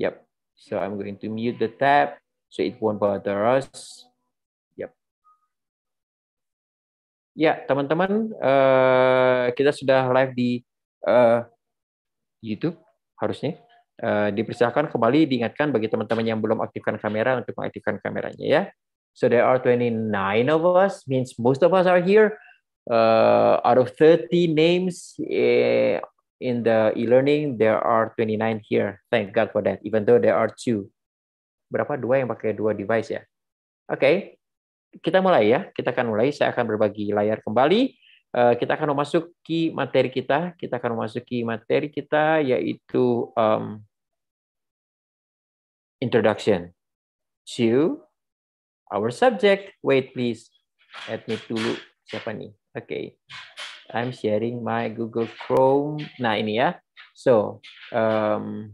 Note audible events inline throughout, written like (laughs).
Yep. So I'm going to mute the tab so it won't bother us. Yep. Ya, teman-teman, uh, kita sudah live di uh, YouTube harusnya. Uh, dipersilakan kembali diingatkan bagi teman-teman yang belum aktifkan kamera untuk mengaktifkan kameranya ya. So there are 29 of us, means most of us are here. Uh, out of 30 names, in the e-learning there are 29 here. Thank God for that. Even though there are two. Berapa dua yang pakai dua device ya? Oke, okay. kita mulai ya. Kita akan mulai. Saya akan berbagi layar kembali. Eh, kita akan memasuki materi kita. Kita akan memasuki materi kita yaitu um, introduction to our subject. Wait please. Admit dulu siapa nih? Oke. Okay. I'm sharing my Google Chrome. Nah, ini ya. So, um,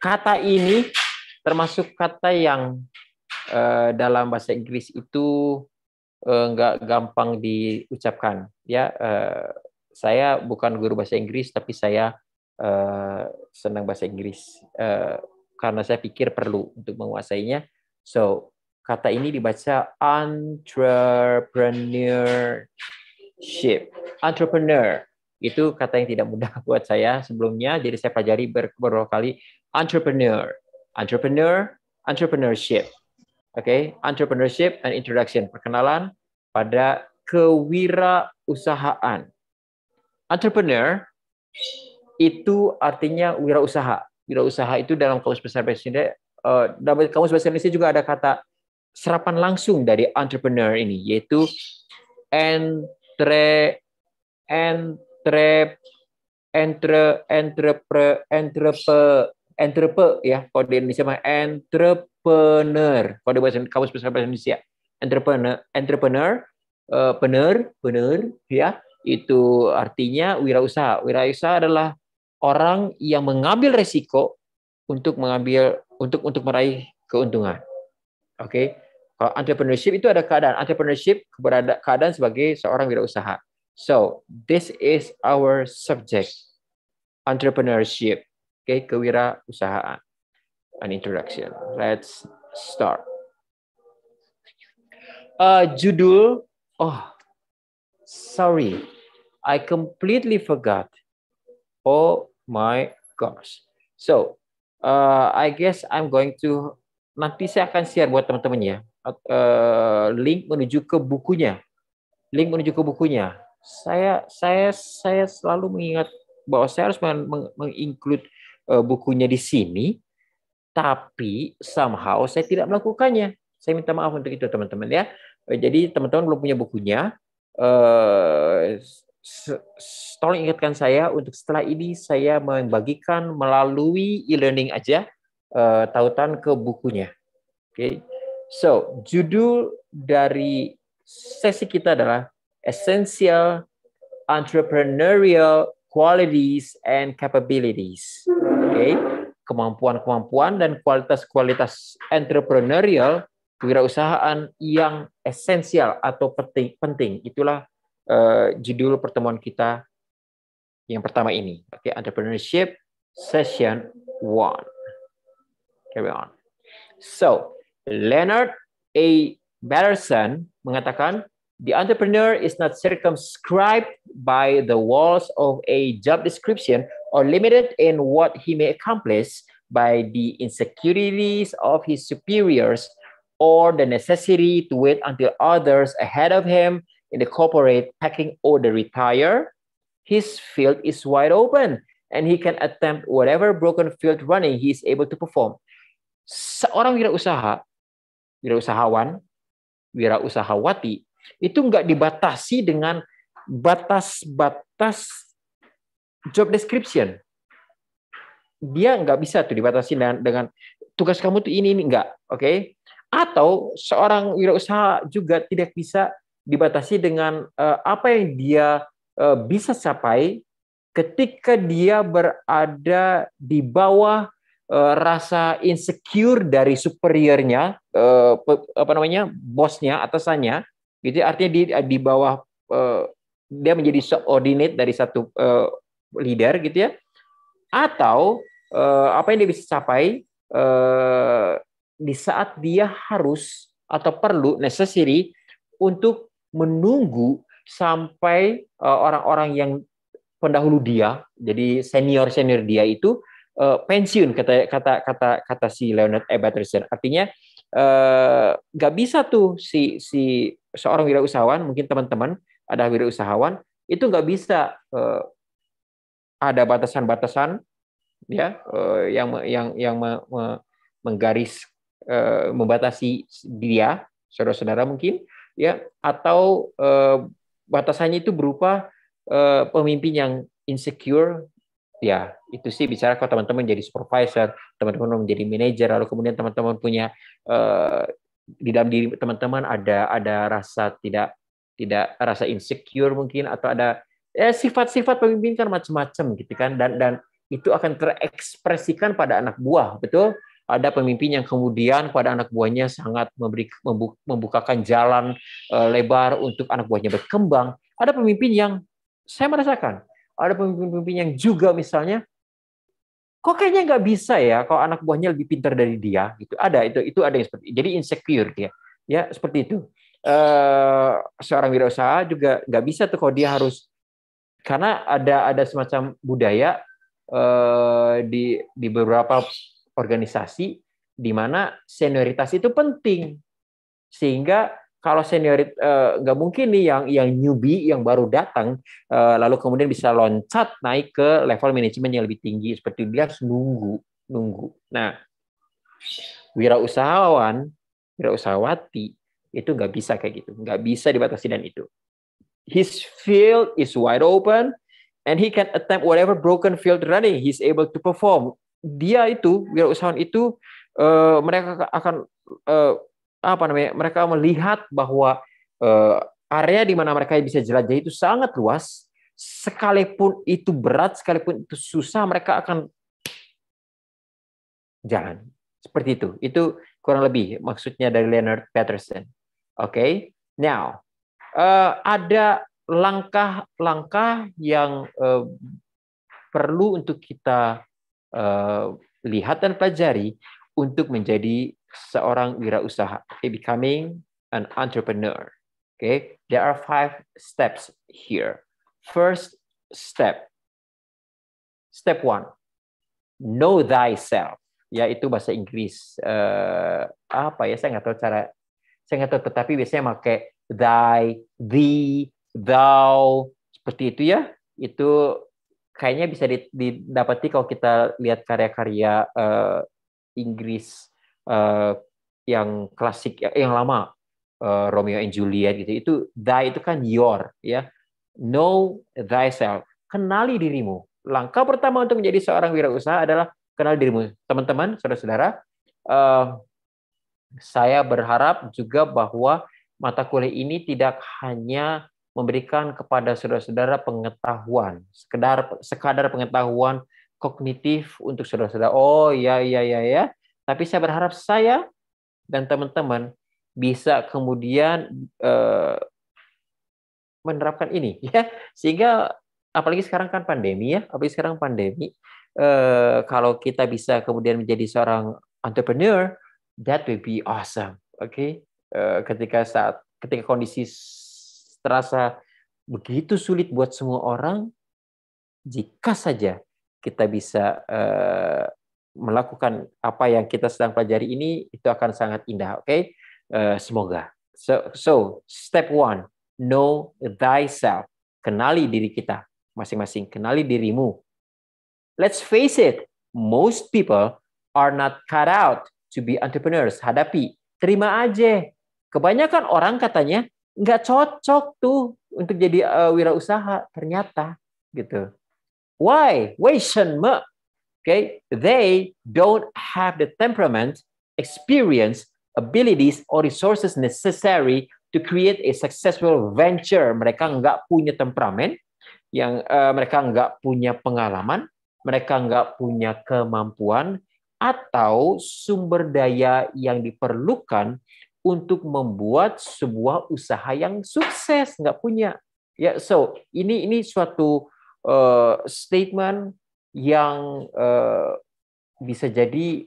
kata ini termasuk kata yang uh, dalam bahasa Inggris itu uh, gampang diucapkan. Ya, uh, saya bukan guru bahasa Inggris, tapi saya uh, senang bahasa Inggris uh, karena saya pikir perlu untuk menguasainya. So, Kata ini dibaca entrepreneurship. Entrepreneur. Itu kata yang tidak mudah (laughs) buat saya sebelumnya. Jadi saya pelajari ber beberapa kali. Entrepreneur. Entrepreneur. Entrepreneurship. Oke. Okay? Entrepreneurship and introduction. Perkenalan pada kewirausahaan. Entrepreneur itu artinya wirausaha. Wirausaha itu dalam kamus besar Indonesia, uh, dalam kamus bahasa Indonesia juga ada kata serapan langsung dari entrepreneur ini yaitu entre entre entre entrepre entrepe entrepe ya kode Indonesia mah entrepreneur kode bahasa kamus besar bahasa Indonesia entrepreneur entrepreneur uh, pener pener ya itu artinya wirausaha wirausaha adalah orang yang mengambil resiko untuk mengambil untuk untuk meraih keuntungan Oke. Okay? Kalau entrepreneurship itu ada keadaan entrepreneurship berada keadaan sebagai seorang wirausaha. So, this is our subject entrepreneurship, okay, kewirausahaan. An introduction. Let's start. Uh, judul oh sorry. I completely forgot. Oh my gosh. So, uh, I guess I'm going to nanti saya akan share buat teman-teman ya eh, link menuju ke bukunya link menuju ke bukunya saya saya saya selalu mengingat bahwa saya harus menginclude eh, bukunya di sini tapi somehow saya tidak melakukannya saya minta maaf untuk itu teman-teman ya eh, jadi teman-teman belum punya bukunya tolong ingatkan saya untuk setelah ini saya membagikan melalui e-learning aja uh, tautan ke bukunya. Oke. Okay. So, judul dari sesi kita adalah Essential Entrepreneurial Qualities and Capabilities. Oke. Okay. Kemampuan-kemampuan dan kualitas-kualitas entrepreneurial kewirausahaan yang esensial atau penting. penting. Itulah uh, judul pertemuan kita yang pertama ini. Oke, okay. entrepreneurship session one. carry on. So, Leonard A. Patterson mengatakan, the entrepreneur is not circumscribed by the walls of a job description or limited in what he may accomplish by the insecurities of his superiors or the necessity to wait until others ahead of him in the corporate packing order retire, his field is wide open and he can attempt whatever broken field running he is able to perform. seorang wirausaha, wirausahawan, wirausahawati itu nggak dibatasi dengan batas-batas job description. Dia nggak bisa tuh dibatasi dengan, dengan tugas kamu tuh ini ini nggak, oke? Okay? Atau seorang wirausaha juga tidak bisa dibatasi dengan uh, apa yang dia uh, bisa capai ketika dia berada di bawah Eh, rasa insecure dari superiornya eh, apa namanya bosnya atasannya gitu artinya di di bawah eh, dia menjadi subordinate dari satu leader gitu ya atau apa yang dia bisa capai di saat dia harus atau perlu necessary untuk menunggu sampai orang-orang yang pendahulu dia jadi senior senior dia itu uh, pensiun kata kata kata kata si Leonard E. Patterson. Artinya nggak eh, uh, bisa tuh si si seorang wirausahawan, mungkin teman-teman ada wirausahawan itu nggak bisa uh, ada batasan-batasan ya uh, yang yang yang me, me, menggaris uh, membatasi dia saudara-saudara mungkin ya atau uh, batasannya itu berupa uh, pemimpin yang insecure ya itu sih bicara kalau teman-teman jadi supervisor, teman-teman menjadi manajer, lalu kemudian teman-teman punya uh, di dalam diri teman-teman ada ada rasa tidak tidak rasa insecure mungkin atau ada sifat ya sifat-sifat pemimpin kan macam-macam gitu kan dan dan itu akan terekspresikan pada anak buah betul ada pemimpin yang kemudian pada anak buahnya sangat memberi membukakan jalan eh, lebar untuk anak buahnya berkembang ada pemimpin yang saya merasakan ada pemimpin-pemimpin yang juga misalnya kok kayaknya nggak bisa ya kalau anak buahnya lebih pintar dari dia gitu ada itu itu ada yang seperti jadi insecure dia ya seperti itu eh, seorang wirausaha juga nggak bisa tuh kalau dia harus karena ada ada semacam budaya eh, di di beberapa organisasi di mana senioritas itu penting sehingga kalau senior eh, nggak eh, mungkin nih yang yang newbie yang baru datang uh, lalu kemudian bisa loncat naik ke level manajemen yang lebih tinggi seperti dia harus nunggu nunggu. Nah, wirausahawan, wirausahawati itu nggak bisa kayak gitu, nggak bisa dibatasi dan itu. His field is wide open and he can attempt whatever broken field running he's able to perform. Dia itu wirausahawan itu uh, mereka akan uh, apa namanya mereka melihat bahwa uh, area di mana mereka bisa jelajah itu sangat luas sekalipun itu berat sekalipun itu susah mereka akan jalan seperti itu itu kurang lebih maksudnya dari Leonard Peterson oke okay? now uh, ada langkah-langkah yang uh, perlu untuk kita uh, lihat dan pelajari untuk menjadi seorang wirausaha, okay, becoming an entrepreneur. Okay, there are five steps here. First step, step one, know thyself. Ya itu bahasa Inggris uh, apa ya? Saya nggak tahu cara. Saya nggak tahu, tetapi biasanya pakai thy, thee, thou seperti itu ya. Itu kayaknya bisa didapati kalau kita lihat karya-karya uh, Inggris uh, yang klasik ya, yang lama uh, Romeo and Juliet gitu itu thy itu kan your ya know thyself kenali dirimu langkah pertama untuk menjadi seorang wirausaha adalah kenal dirimu teman-teman saudara-saudara uh, saya berharap juga bahwa mata kuliah ini tidak hanya memberikan kepada saudara-saudara pengetahuan sekedar sekadar pengetahuan kognitif untuk saudara-saudara oh ya ya ya ya tapi saya berharap saya dan teman-teman bisa kemudian uh, menerapkan ini (laughs) ya sehingga apalagi sekarang kan pandemi ya apalagi sekarang pandemi uh, kalau kita bisa kemudian menjadi seorang entrepreneur that will be awesome oke okay? Uh, eh, ketika saat ketika kondisi terasa begitu sulit buat semua orang jika saja kita bisa uh, melakukan apa yang kita sedang pelajari ini itu akan sangat indah. Oke, okay? uh, eh, semoga. So, so step one, know thyself. Kenali diri kita masing-masing. Kenali dirimu. Let's face it, most people are not cut out to be entrepreneurs. Hadapi, terima aja. Kebanyakan orang katanya nggak cocok tuh untuk jadi uh, wirausaha. Ternyata gitu. Why? why shen me okay, they don't have the temperament, experience, abilities, or resources necessary to create a successful venture. Mereka nggak punya temperamen, yang uh, mereka nggak punya pengalaman, mereka nggak punya kemampuan, atau sumber daya yang diperlukan untuk membuat sebuah usaha yang sukses nggak punya ya so ini ini suatu uh, statement yang eh, bisa jadi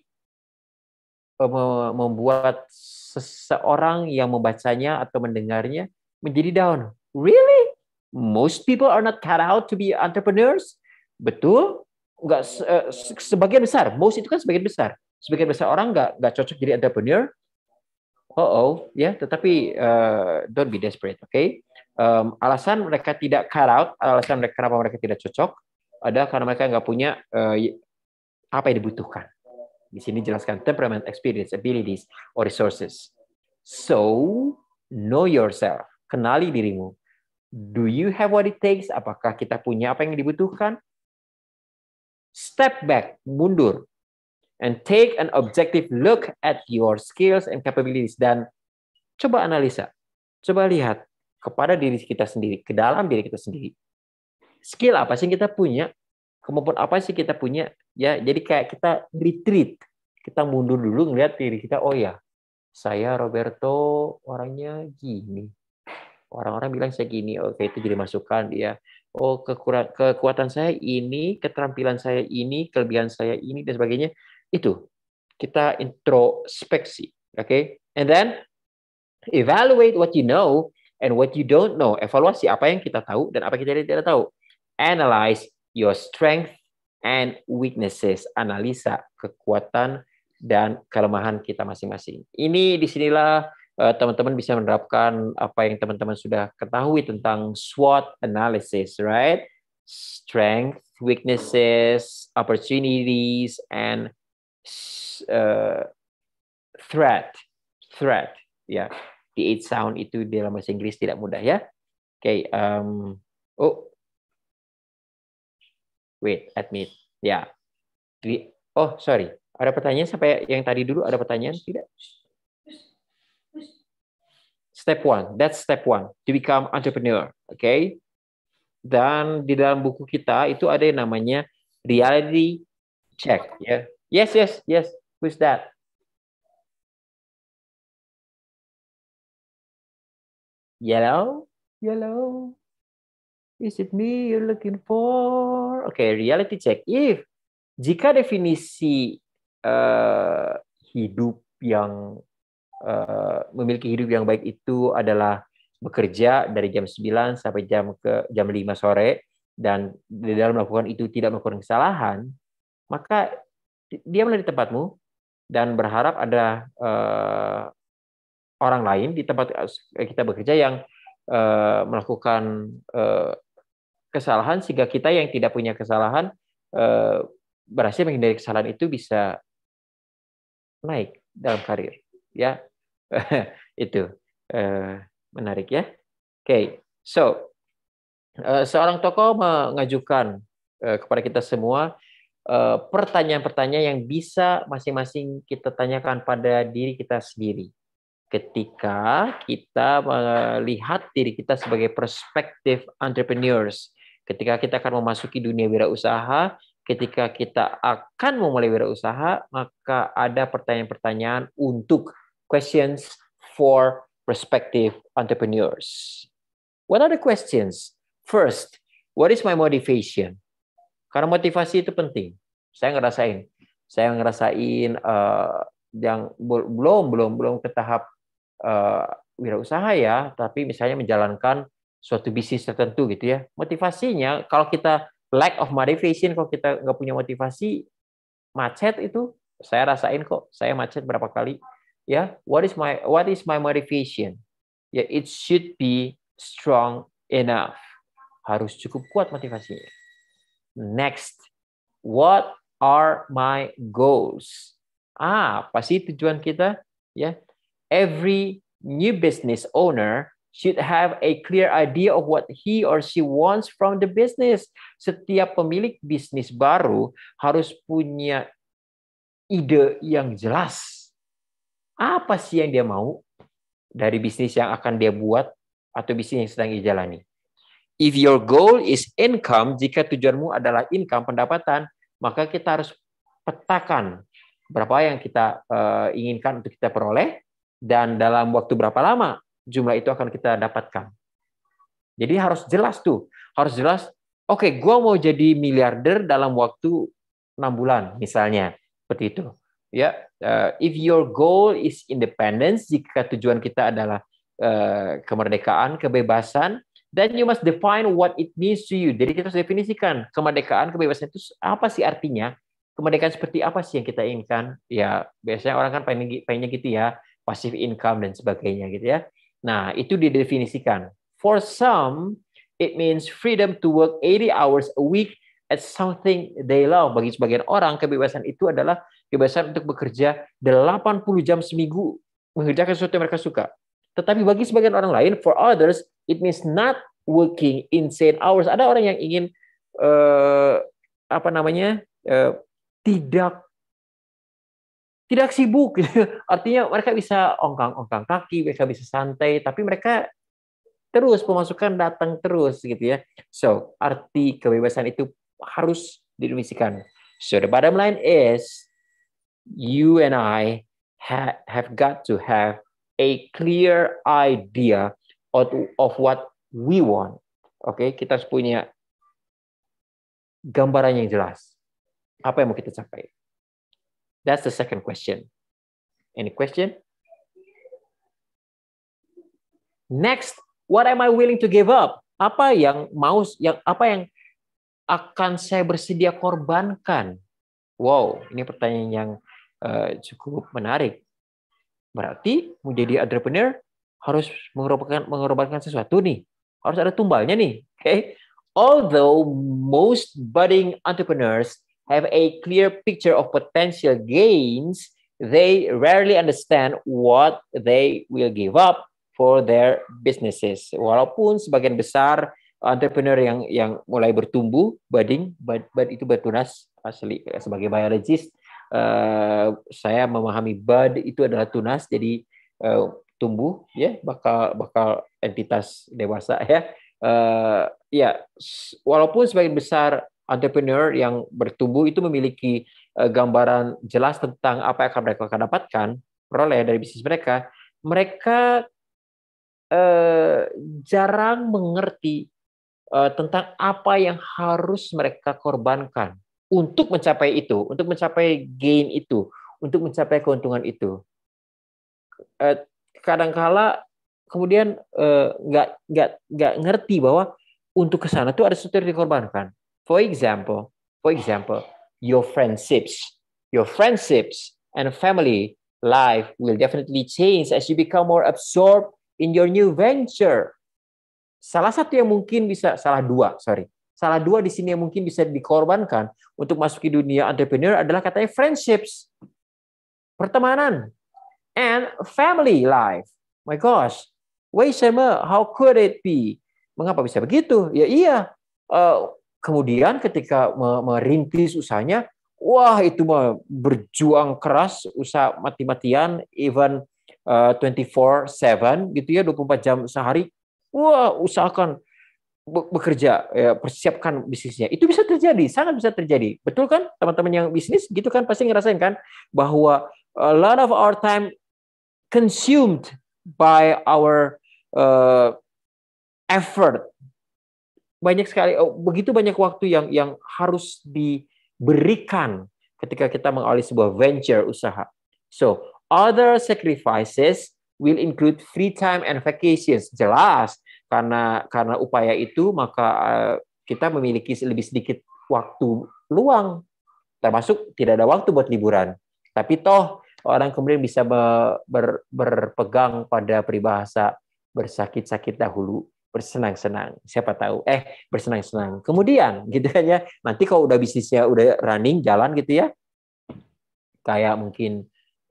eh, membuat seseorang yang membacanya atau mendengarnya menjadi down. Really? Most people are not cut out to be entrepreneurs. Betul? Enggak eh, sebagian besar. Most itu kan sebagian besar. Sebagian besar orang nggak nggak cocok jadi entrepreneur. Oh oh, ya. Yeah, tetapi uh, don't be desperate, oke? Okay? Um, alasan mereka tidak cut out, alasan mereka kenapa mereka tidak cocok ada karena mereka nggak punya uh, apa yang dibutuhkan. Di sini jelaskan temperament, experience, abilities, or resources. So, know yourself. Kenali dirimu. Do you have what it takes? Apakah kita punya apa yang dibutuhkan? Step back, mundur. And take an objective look at your skills and capabilities. Dan coba analisa. Coba lihat kepada diri kita sendiri, ke dalam diri kita sendiri skill apa sih yang kita punya, kemampuan apa sih kita punya, ya jadi kayak kita retreat, kita mundur dulu ngeliat diri kita, oh ya, saya Roberto orangnya gini, orang-orang bilang saya gini, oke itu jadi masukan dia oh kekuatan saya ini, keterampilan saya ini, kelebihan saya ini dan sebagainya, itu kita introspeksi, oke, okay? and then evaluate what you know and what you don't know. Evaluasi apa yang kita tahu dan apa yang kita tidak tahu. Analyze your strength and weaknesses. Analisa kekuatan dan kelemahan kita masing-masing. Ini disinilah eh, teman-teman bisa menerapkan apa yang teman-teman sudah ketahui tentang SWOT analysis, right? Strength, weaknesses, opportunities, and uh, threat. Threat, ya. Yeah. The eight sound itu dalam bahasa Inggris tidak mudah ya. Oke, okay, um, oh Wait, admit. Ya. Yeah. Oh, sorry. Ada pertanyaan sampai yang tadi dulu ada pertanyaan tidak? Step one, that's step one to become entrepreneur. Oke. Okay? Dan di dalam buku kita itu ada yang namanya reality check. Ya. Yeah. Yes, yes, yes. Who's that? Yellow, yellow. Is it me you're looking for? Oke, okay, reality check. If jika definisi uh, hidup yang uh, memiliki hidup yang baik itu adalah bekerja dari jam 9 sampai jam ke jam 5 sore dan di dalam melakukan itu tidak melakukan kesalahan, maka diamlah di tempatmu dan berharap ada uh, orang lain di tempat kita bekerja yang uh, melakukan uh, kesalahan sehingga kita yang tidak punya kesalahan eh, berhasil menghindari kesalahan itu bisa naik dalam karir ya (laughs) itu eh, menarik ya oke okay. so eh, seorang tokoh mengajukan kepada kita semua pertanyaan-pertanyaan yang bisa masing-masing kita tanyakan pada diri kita sendiri ketika kita melihat diri kita sebagai perspektif entrepreneurs Ketika kita akan memasuki dunia wirausaha, ketika kita akan memulai wirausaha, maka ada pertanyaan-pertanyaan untuk questions for prospective entrepreneurs. What are the questions? First, what is my motivation? Karena motivasi itu penting. Saya ngerasain, saya ngerasain uh, yang belum belum belum ke tahap uh, wirausaha ya, tapi misalnya menjalankan suatu bisnis tertentu gitu ya. Motivasinya kalau kita lack of motivation, kalau kita nggak punya motivasi, macet itu saya rasain kok. Saya macet berapa kali ya. What is my what is my motivation? Ya it should be strong enough. Harus cukup kuat motivasinya. Next, what are my goals? Ah, apa sih tujuan kita? Ya, every new business owner should have a clear idea of what he or she wants from the business. Setiap pemilik bisnis baru harus punya ide yang jelas. Apa sih yang dia mau dari bisnis yang akan dia buat atau bisnis yang sedang dijalani? If your goal is income, jika tujuanmu adalah income pendapatan, maka kita harus petakan berapa yang kita uh, inginkan untuk kita peroleh dan dalam waktu berapa lama jumlah itu akan kita dapatkan. Jadi harus jelas tuh, harus jelas. Oke, okay, gue mau jadi miliarder dalam waktu enam bulan misalnya, seperti itu. Ya, yeah. uh, if your goal is independence, jika tujuan kita adalah uh, kemerdekaan, kebebasan, then you must define what it means to you. Jadi kita harus definisikan kemerdekaan, kebebasan itu apa sih artinya? Kemerdekaan seperti apa sih yang kita inginkan? Ya, biasanya orang kan pengen pengennya gitu ya, passive income dan sebagainya gitu ya. Nah, itu didefinisikan. For some, it means freedom to work 80 hours a week at something they love. Bagi sebagian orang, kebebasan itu adalah kebebasan untuk bekerja 80 jam seminggu mengerjakan sesuatu yang mereka suka. Tetapi bagi sebagian orang lain, for others, it means not working insane hours. Ada orang yang ingin eh, apa namanya eh, tidak tidak sibuk gitu. (laughs) artinya mereka bisa ongkang-ongkang kaki mereka bisa santai tapi mereka terus pemasukan datang terus gitu ya so arti kebebasan itu harus didefinisikan so the bottom line is you and I have got to have a clear idea of, of what we want oke okay? kita harus punya gambarannya yang jelas apa yang mau kita capai That's the second question. Any question? Next, what am I willing to give up? Apa yang mau yang apa yang akan saya bersedia korbankan? Wow, ini pertanyaan yang uh, cukup menarik. Berarti menjadi entrepreneur harus mengorbankan mengorbankan sesuatu nih. Harus ada tumbalnya nih. Okay? Although most budding entrepreneurs have a clear picture of potential gains, they rarely understand what they will give up for their businesses. Walaupun sebagian besar entrepreneur yang yang mulai bertumbuh, budding, but, but itu bertunas asli sebagai biologist. Uh, saya memahami bud itu adalah tunas, jadi uh, tumbuh ya, yeah, bakal bakal entitas dewasa ya. Yeah. Uh, ya, yeah. walaupun sebagian besar entrepreneur yang bertumbuh itu memiliki eh, gambaran jelas tentang apa yang akan mereka akan dapatkan peroleh dari bisnis mereka, mereka eh, jarang mengerti eh, tentang apa yang harus mereka korbankan untuk mencapai itu, untuk mencapai gain itu, untuk mencapai keuntungan itu. Eh, kadangkala kemudian eh, nggak eh, nggak nggak ngerti bahwa untuk ke sana itu ada sesuatu yang dikorbankan For example, for example, your friendships, your friendships and family life will definitely change as you become more absorbed in your new venture. Salah satu yang mungkin bisa salah dua, sorry. Salah dua di sini yang mungkin bisa dikorbankan untuk masuk ke dunia entrepreneur adalah katanya friendships, pertemanan, and family life. My gosh, wait a how could it be? Mengapa bisa begitu? Ya iya, uh, Kemudian ketika merintis usahanya, wah itu mah berjuang keras, usaha mati-matian, even uh, eh, 24/7 gitu ya, 24 jam sehari. Wah, usahakan bekerja ya, persiapkan bisnisnya itu bisa terjadi sangat bisa terjadi betul kan teman-teman yang bisnis gitu kan pasti ngerasain kan bahwa a lot of our time consumed by our uh, effort banyak sekali oh, begitu banyak waktu yang yang harus diberikan ketika kita mengawali sebuah venture usaha. So, other sacrifices will include free time and vacations. Jelas, karena karena upaya itu maka uh, kita memiliki lebih sedikit waktu luang termasuk tidak ada waktu buat liburan. Tapi toh orang kemudian bisa ber, ber, berpegang pada peribahasa bersakit-sakit dahulu bersenang-senang. Siapa tahu? Eh, bersenang-senang. Kemudian gitu kan ya. Nanti kalau udah bisnisnya udah running jalan gitu ya. Kayak mungkin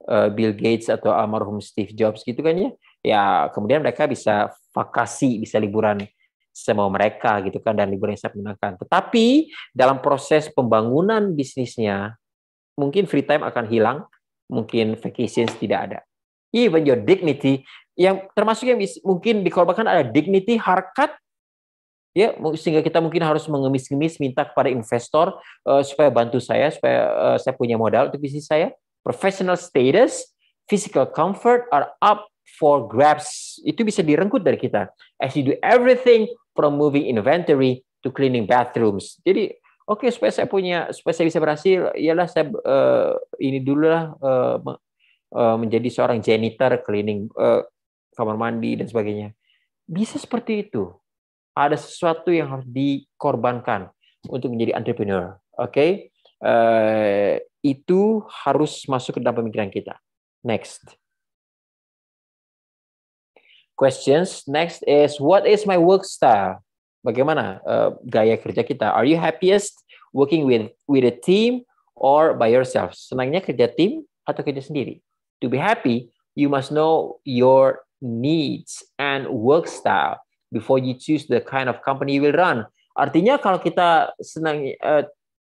uh, Bill Gates atau almarhum Steve Jobs gitu kan ya. Ya, kemudian mereka bisa vakasi, bisa liburan semua mereka gitu kan dan liburan yang saya menangkan Tetapi dalam proses pembangunan bisnisnya mungkin free time akan hilang, mungkin vacations tidak ada. Even your dignity yang termasuk yang mungkin dikorbankan ada dignity, harkat, ya sehingga kita mungkin harus mengemis-ngemis minta kepada investor uh, supaya bantu saya supaya uh, saya punya modal untuk bisnis saya. Professional status, physical comfort are up for grabs. Itu bisa direngkut dari kita. As you do everything from moving inventory to cleaning bathrooms. Jadi oke okay, supaya saya punya supaya saya bisa berhasil ialah saya uh, ini dulu lah uh, menjadi seorang janitor cleaning uh, kamar mandi dan sebagainya. Bisa seperti itu. Ada sesuatu yang harus dikorbankan untuk menjadi entrepreneur. Oke, okay? uh, eh, itu harus masuk ke dalam pemikiran kita. Next. Questions. Next is what is my work style? Bagaimana uh, gaya kerja kita? Are you happiest working with with a team or by yourself? Senangnya kerja tim atau kerja sendiri? To be happy, you must know your needs, and work style before you choose the kind of company you will run. Artinya kalau kita senang uh,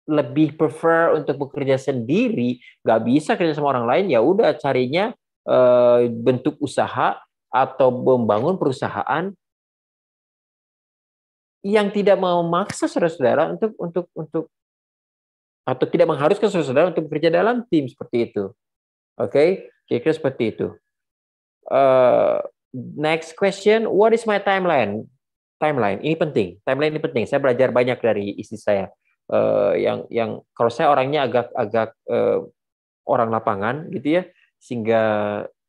lebih prefer untuk bekerja sendiri, nggak bisa kerja sama orang lain, ya udah carinya uh, bentuk usaha atau membangun perusahaan yang tidak memaksa saudara-saudara untuk untuk untuk atau tidak mengharuskan saudara-saudara untuk bekerja dalam tim seperti itu. Oke, okay? kira-kira seperti itu. Eh, next question, what is my timeline? Timeline ini penting. Timeline ini penting. Saya belajar banyak dari istri saya. Uh, yang yang kalau saya orangnya agak agak uh, orang lapangan gitu ya, sehingga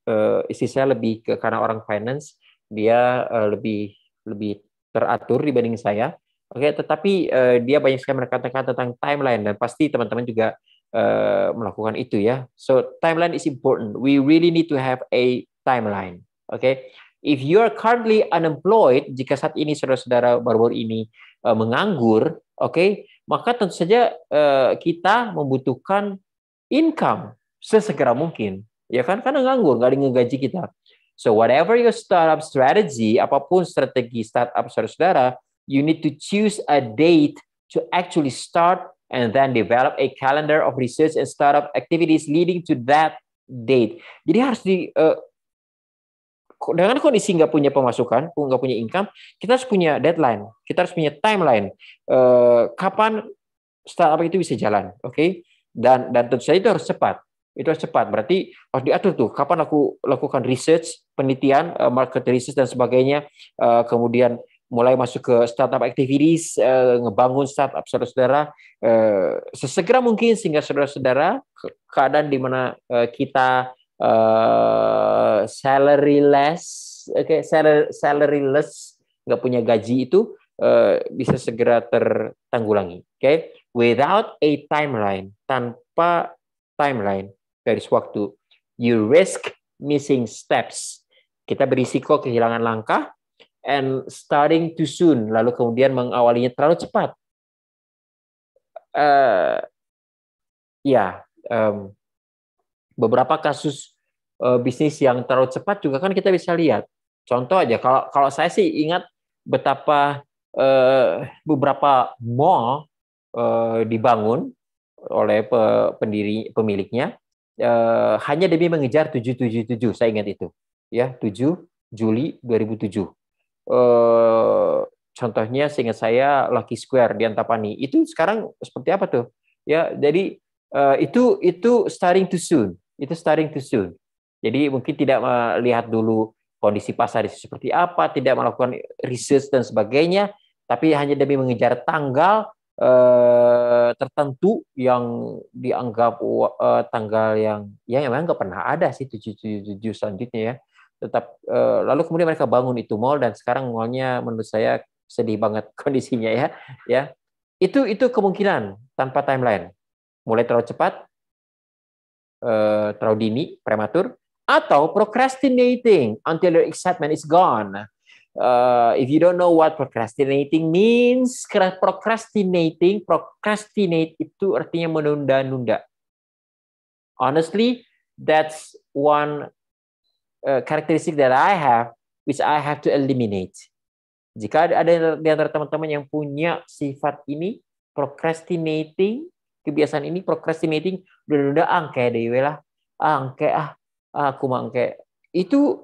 uh, istri saya lebih ke karena orang finance dia uh, lebih lebih teratur dibanding saya. Oke, okay, tetapi uh, dia banyak sekali menekankan tentang timeline dan pasti teman-teman juga uh, melakukan itu ya. So timeline is important. We really need to have a timeline. Oke, okay? if you are currently unemployed, jika saat ini saudara-saudara baru-baru ini uh, menganggur, oke, okay, maka tentu saja uh, kita membutuhkan income sesegera mungkin, ya kan? Karena nganggur, nggak ada gaji kita. So whatever your startup strategy, apapun strategi startup saudara-saudara, you need to choose a date to actually start and then develop a calendar of research and startup activities leading to that date. Jadi harus di, uh, dengan kan kondisi nggak punya pemasukan, nggak punya income, kita harus punya deadline, kita harus punya timeline. Eh, kapan startup itu bisa jalan, oke? Okay? Dan dan tentu saja itu harus cepat. Itu harus cepat. Berarti harus diatur tuh kapan aku lakukan research, penelitian, eh, market research dan sebagainya. Eh, kemudian mulai masuk ke startup activities, eh, ngebangun startup saudara-saudara eh, sesegera mungkin sehingga saudara-saudara keadaan di mana eh, kita uh, eh, salaryless, oke okay, salary, less nggak punya gaji itu uh, bisa segera tertanggulangi. Oke, okay? without a timeline, tanpa timeline dari waktu, you risk missing steps. Kita berisiko kehilangan langkah and starting too soon, lalu kemudian mengawalinya terlalu cepat. Uh, ya, yeah, um, beberapa kasus e, bisnis yang terlalu cepat juga kan kita bisa lihat. Contoh aja kalau kalau saya sih ingat betapa e, beberapa mall e, dibangun oleh pe, pendiri pemiliknya e, hanya demi mengejar 777 saya ingat itu ya 7 Juli 2007. tujuh contohnya seingat saya Lucky Square di Antapani itu sekarang seperti apa tuh? Ya, jadi uh, itu itu starting to soon itu starting to soon. Jadi mungkin tidak melihat dulu kondisi pasar itu seperti apa, tidak melakukan research dan sebagainya, tapi hanya demi mengejar tanggal eh, tertentu yang dianggap eh, tanggal yang ya memang nggak pernah ada sih tujuh tujuh tujuh selanjutnya ya. Tetap eh, lalu kemudian mereka bangun itu mall dan sekarang mallnya menurut saya sedih banget (laughs) kondisinya ya, ya. Itu itu kemungkinan tanpa timeline. Mulai terlalu cepat, Eh, terlalu dini, prematur, atau procrastinating until your excitement is gone. Uh, if you don't know what procrastinating means, procrastinating, procrastinate itu artinya menunda-nunda. Honestly, that's one uh, characteristic that I have, which I have to eliminate. Jika ada di antara teman-teman yang punya sifat ini, procrastinating, kebiasaan ini procrastinating udah udah ah, angke dewe lah angke ah, ah. ah aku mangke itu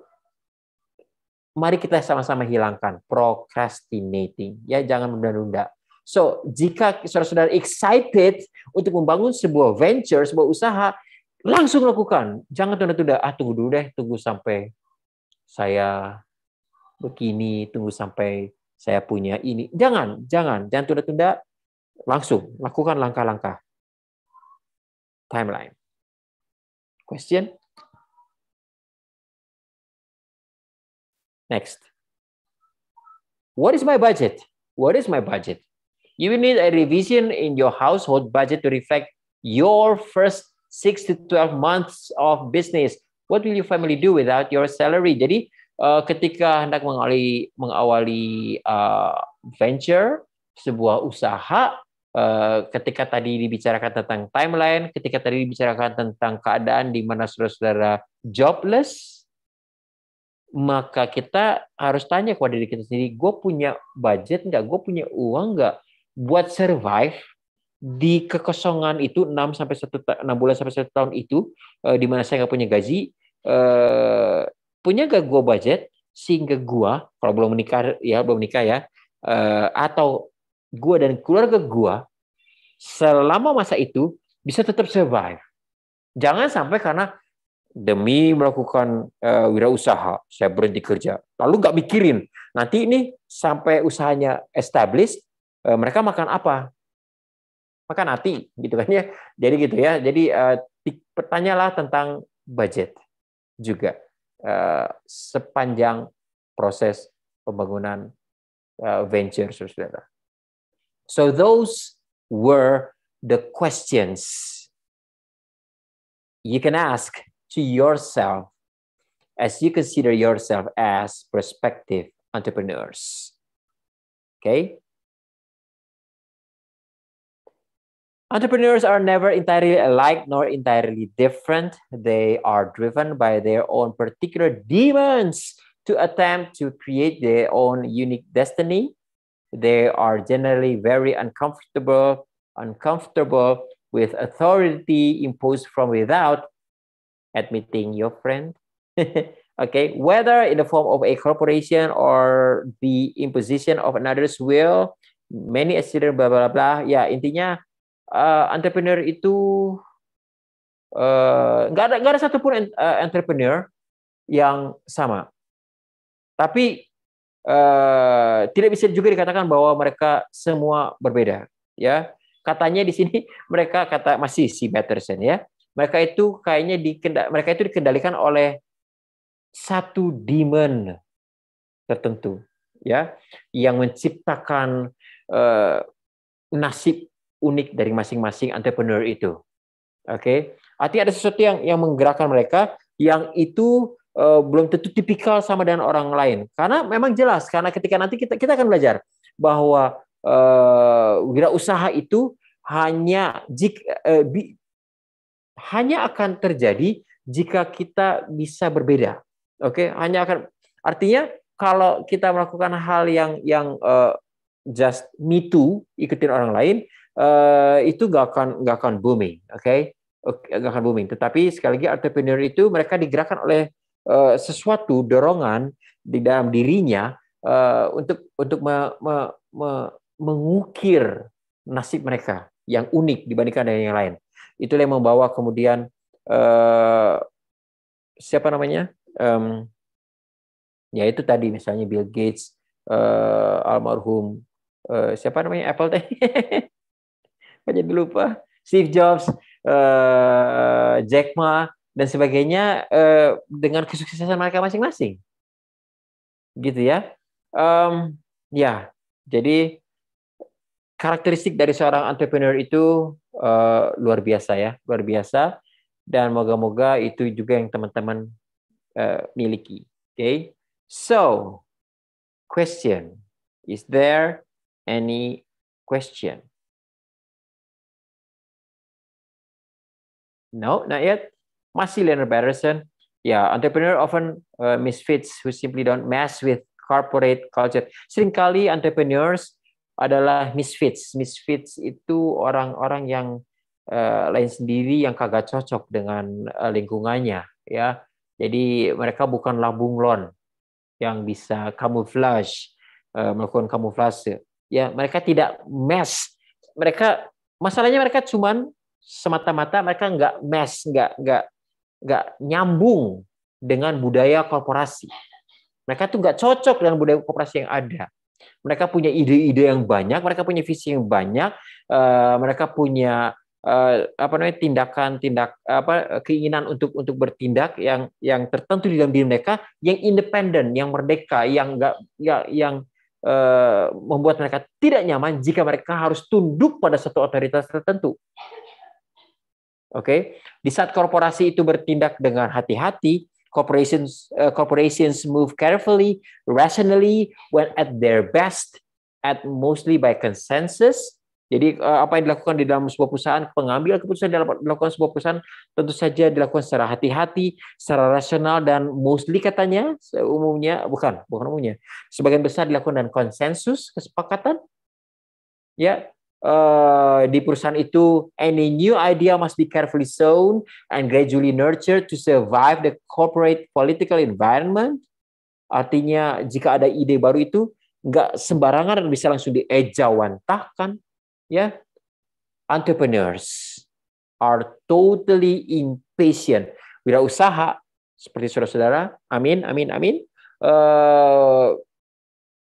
mari kita sama-sama hilangkan procrastinating ya jangan menunda-nunda so jika saudara-saudara excited untuk membangun sebuah venture sebuah usaha langsung lakukan jangan tunda-tunda ah tunggu dulu deh tunggu sampai saya begini tunggu sampai saya punya ini jangan jangan jangan tunda-tunda langsung lakukan langkah-langkah timeline. Question? Next. What is my budget? What is my budget? You will need a revision in your household budget to reflect your first 6 to 12 months of business. What will your family do without your salary? Jadi uh, ketika hendak mengawali mengawali uh, venture sebuah usaha Eh, ketika tadi dibicarakan tentang timeline, ketika tadi dibicarakan tentang keadaan di mana saudara-saudara jobless, maka kita harus tanya kepada diri kita sendiri, gue punya budget nggak, gue punya uang nggak buat survive di kekosongan itu 6 sampai 1 6 bulan sampai 1 tahun itu uh, di mana saya nggak punya gaji, uh, punya gak gue budget sehingga gue kalau belum menikah ya belum menikah ya uh, atau gue dan keluarga gue selama masa itu bisa tetap survive. Jangan sampai karena demi melakukan uh, wirausaha saya berhenti kerja. Lalu nggak mikirin nanti ini sampai usahanya establish uh, eh, mereka makan apa? Makan hati gitu kan ya. Jadi gitu ya. Jadi uh, eh, pertanyalah tentang budget juga uh, sepanjang proses pembangunan uh, venture saudara. So those were the questions you can ask to yourself as you consider yourself as prospective entrepreneurs. Okay? Entrepreneurs are never entirely alike nor entirely different. They are driven by their own particular demons to attempt to create their own unique destiny. they are generally very uncomfortable, uncomfortable with authority imposed from without, admitting your friend. (laughs) okay, whether in the form of a corporation or the imposition of another's will, many accident, blah blah blah. Ya intinya uh, entrepreneur itu uh, nggak uh, ada nggak ada satupun uh, entrepreneur yang sama. Tapi Eh, tidak bisa juga dikatakan bahwa mereka semua berbeda ya katanya di sini (laughs) mereka kata masih si Patterson ya mereka itu kayaknya dikendal, mereka itu dikendalikan oleh satu demon tertentu ya yang menciptakan uh, nasib unik dari masing-masing entrepreneur itu oke okay? artinya ada sesuatu yang yang menggerakkan mereka yang itu uh, belum tentu tipikal sama dengan orang lain. Karena memang jelas karena ketika nanti kita kita akan belajar bahwa uh, wirausaha itu hanya jika uh, eh, bi, hanya akan terjadi jika kita bisa berbeda. Oke, okay? hanya akan artinya kalau kita melakukan hal yang yang uh, just me too ikutin orang lain uh, itu gak akan gak akan booming, oke? Okay? Gak akan booming. Tetapi sekali lagi entrepreneur itu mereka digerakkan oleh Eh, sesuatu dorongan di dalam dirinya eh, untuk untuk me, me, me, mengukir nasib mereka yang unik dibandingkan dengan yang lain. Itulah yang membawa kemudian uh, siapa namanya? Um, itu tadi misalnya Bill Gates, uh, almarhum uh, siapa namanya Apple teh? (laughs) jadi lupa. Steve Jobs, uh, Jack Ma, dan sebagainya eh, dengan kesuksesan mereka masing-masing gitu ya um, ya jadi karakteristik dari seorang entrepreneur itu uh, luar biasa ya luar biasa dan moga-moga itu juga yang teman-teman uh, miliki oke okay? so question is there any question no not yet masih Leonard Patterson, ya entrepreneur often uh, misfits who simply don't mess with corporate culture. Seringkali entrepreneurs adalah misfits. Misfits itu orang-orang yang uh, lain sendiri yang kagak cocok dengan uh, lingkungannya, ya. Jadi mereka bukanlah bunglon yang bisa kamuflase, uh, melakukan kamuflase. Ya, mereka tidak mess. Mereka masalahnya mereka cuman semata-mata mereka nggak mess, nggak nggak nggak nyambung dengan budaya korporasi. Mereka tuh nggak cocok dengan budaya korporasi yang ada. Mereka punya ide-ide yang banyak, mereka punya visi yang banyak, uh, mereka punya uh, apa namanya tindakan tindak apa keinginan untuk untuk bertindak yang yang tertentu di dalam diri mereka yang independen, yang merdeka, yang enggak ya, yang uh, membuat mereka tidak nyaman jika mereka harus tunduk pada satu otoritas tertentu. Oke, okay? di saat korporasi itu bertindak dengan hati-hati, corporations uh, corporations move carefully, rationally when at their best, at mostly by consensus. Jadi uh, apa yang dilakukan di dalam sebuah perusahaan, pengambil keputusan dalam melakukan sebuah perusahaan tentu saja dilakukan secara hati-hati, secara rasional dan mostly katanya umumnya bukan bukan umumnya, sebagian besar dilakukan dengan konsensus kesepakatan. Ya, Eh, di perusahaan itu any new idea must be carefully sown and gradually nurtured to survive the corporate political environment. Artinya jika ada ide baru itu nggak sembarangan dan bisa langsung diejawantahkan, ya. Entrepreneurs are totally impatient. wirausaha seperti saudara-saudara, amin, amin, amin. Uh,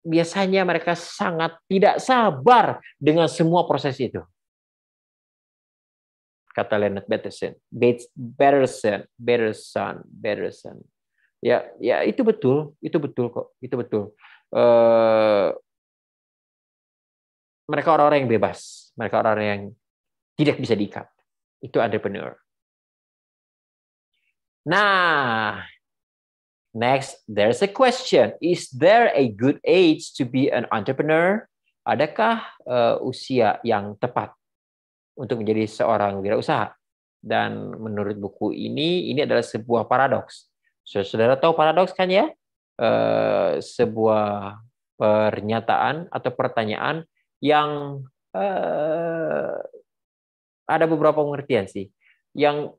biasanya mereka sangat tidak sabar dengan semua proses itu. Kata Leonard Peterson, Peterson, Peterson, Peterson. Ya, ya itu betul, itu betul kok, itu betul. Uh, mereka orang-orang yang bebas, mereka orang-orang yang tidak bisa diikat. Itu entrepreneur. Nah, Next, there's a question. Is there a good age to be an entrepreneur? Adakah uh, usia yang tepat untuk menjadi seorang wirausaha? Dan menurut buku ini, ini adalah sebuah paradoks. So, saudara tahu paradoks kan ya? Uh, sebuah pernyataan atau pertanyaan yang uh, ada beberapa pengertian sih. Yang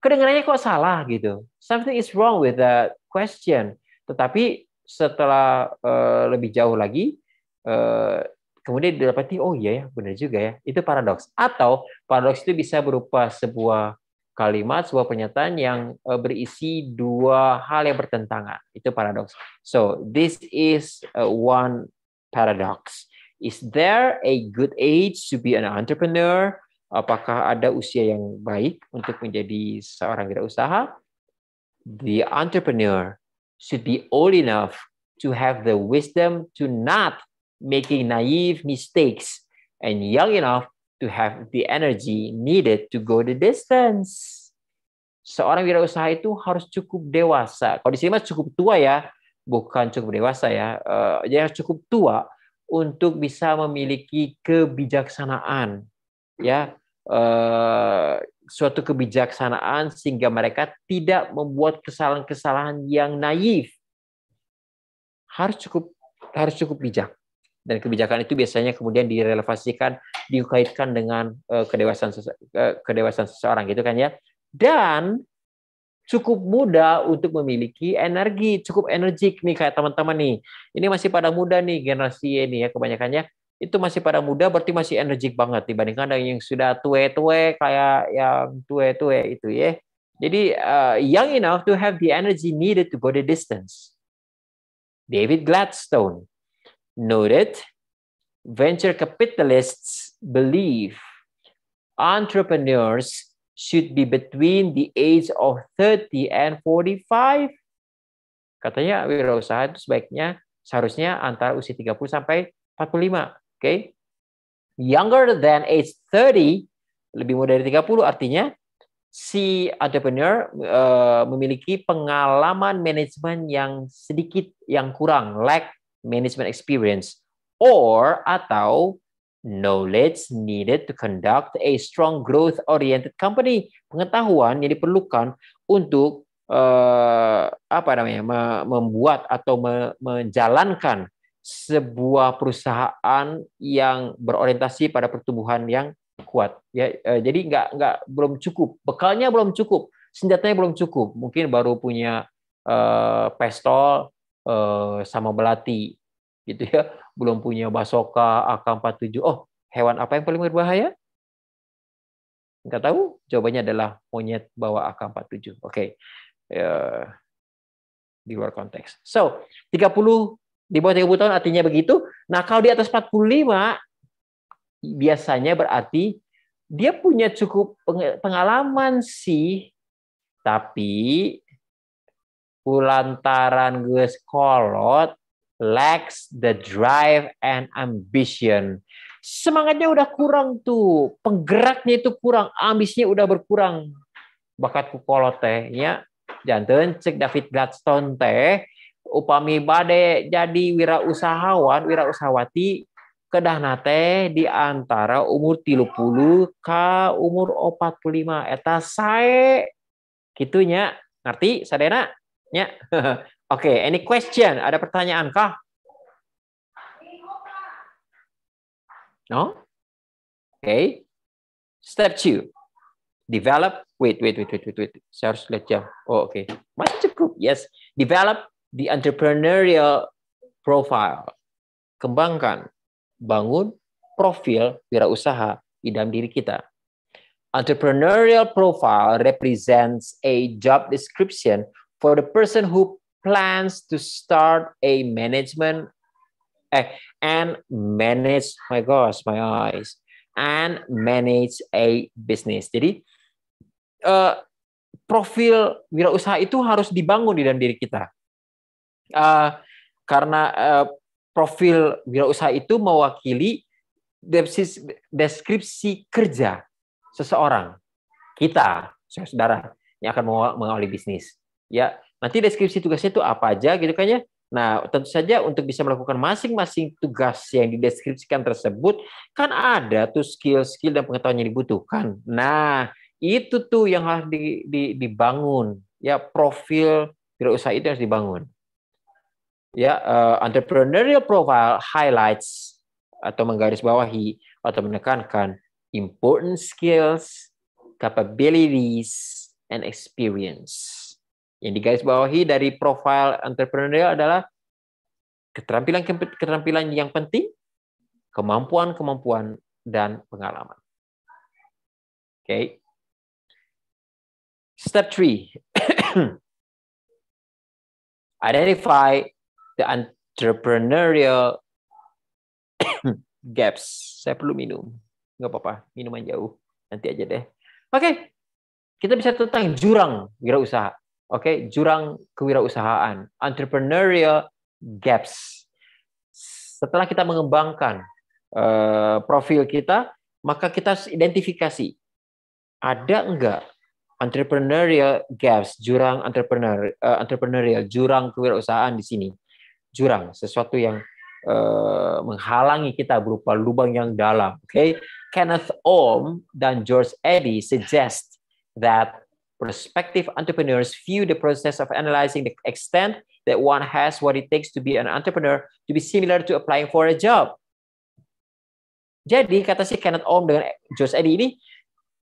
kedengarannya kok salah gitu. Something is wrong with that question. Tetapi setelah uh, lebih jauh lagi, uh, kemudian didapati, oh iya ya, benar juga ya. Itu paradoks. Atau paradoks itu bisa berupa sebuah kalimat, sebuah pernyataan yang uh, berisi dua hal yang bertentangan. Itu paradoks. So, this is one paradox. Is there a good age to be an entrepreneur? apakah ada usia yang baik untuk menjadi seorang wirausaha? The entrepreneur should be old enough to have the wisdom to not making naive mistakes and young enough to have the energy needed to go the distance. Seorang wirausaha itu harus cukup dewasa. Kalau di sini mas cukup tua ya, bukan cukup dewasa ya. Uh, dia harus cukup tua untuk bisa memiliki kebijaksanaan ya Eh, suatu kebijaksanaan sehingga mereka tidak membuat kesalahan-kesalahan yang naif. Harus cukup harus cukup bijak. Dan kebijakan itu biasanya kemudian direlevasikan, dikaitkan dengan uh, kedewasaan uh, kedewasaan seseorang gitu kan ya. Dan cukup muda untuk memiliki energi, cukup energik nih kayak teman-teman nih. Ini masih pada muda nih generasi ini ya kebanyakannya itu masih pada muda berarti masih energik banget dibandingkan dengan yang sudah tua-tua kayak yang tua-tua itu ya. Jadi uh, young enough to have the energy needed to go the distance. David Gladstone noted venture capitalists believe entrepreneurs should be between the age of 30 and 45. Katanya wirausaha itu sebaiknya seharusnya antara usia 30 sampai 45 okay? younger than age 30 lebih muda dari 30 artinya si entrepreneur uh, memiliki pengalaman manajemen yang sedikit yang kurang lack management experience or atau knowledge needed to conduct a strong growth oriented company pengetahuan yang diperlukan untuk uh, apa namanya membuat atau menjalankan sebuah perusahaan yang berorientasi pada pertumbuhan yang kuat ya eh, jadi nggak nggak belum cukup bekalnya belum cukup senjatanya belum cukup mungkin baru punya eh, pistol eh, sama belati gitu ya belum punya basoka AK47 oh hewan apa yang paling berbahaya nggak tahu jawabannya adalah monyet bawa AK47 oke okay. eh, di luar konteks so 30 di bawah 30 tahun artinya begitu. Nah, kalau di atas 45 biasanya berarti dia punya cukup pengalaman sih, tapi ulantaran gue kolot lacks the drive and ambition. Semangatnya udah kurang tuh, penggeraknya itu kurang, ambisinya udah berkurang. Bakatku kolot teh, ya. Janten cek David Gladstone teh, upami bade jadi wirausahawan wirausawati kedah teh di antara umur 30 ka umur 45 eta sae gitunya ngerti sadena nya (laughs) oke okay, any question ada pertanyaan kah no oke okay. step 2 develop wait wait wait wait wait, wait. saya harus lihat jam oh oke okay. masih cukup yes develop di entrepreneurial profile. Kembangkan, bangun profil wirausaha di dalam diri kita. Entrepreneurial profile represents a job description for the person who plans to start a management eh and manage my gosh my eyes and manage a business. Jadi uh, profil wirausaha itu harus dibangun di dalam diri kita uh, karena uh, profil wirausaha itu mewakili deskripsi kerja seseorang kita saudara yang akan mengawali bisnis ya nanti deskripsi tugasnya itu apa aja gitu kan ya nah tentu saja untuk bisa melakukan masing-masing tugas yang dideskripsikan tersebut kan ada tuh skill-skill dan pengetahuan yang dibutuhkan nah itu tuh yang harus di, di, dibangun ya profil wirausaha itu harus dibangun ya uh, entrepreneurial profile highlights atau menggarisbawahi atau menekankan important skills, capabilities, and experience. Yang digarisbawahi dari profile entrepreneurial adalah keterampilan keterampilan yang penting, kemampuan-kemampuan dan pengalaman. Oke. Okay. Step 3. (coughs) Identify the entrepreneurial (coughs) gaps. Saya perlu minum. Nggak apa-apa, minuman jauh. Nanti aja deh. Oke, okay. kita bisa tentang jurang wirausaha. Oke, okay. jurang kewirausahaan. Entrepreneurial gaps. Setelah kita mengembangkan uh, profil kita, maka kita harus identifikasi. Ada enggak entrepreneurial gaps, jurang entrepreneur, uh, entrepreneurial, jurang kewirausahaan di sini? jurang, sesuatu yang uh, menghalangi kita berupa lubang yang dalam. Okay? Kenneth Ohm dan George Eddy suggest that prospective entrepreneurs view the process of analyzing the extent that one has what it takes to be an entrepreneur to be similar to applying for a job. Jadi kata si Kenneth Ohm dengan George Eddy ini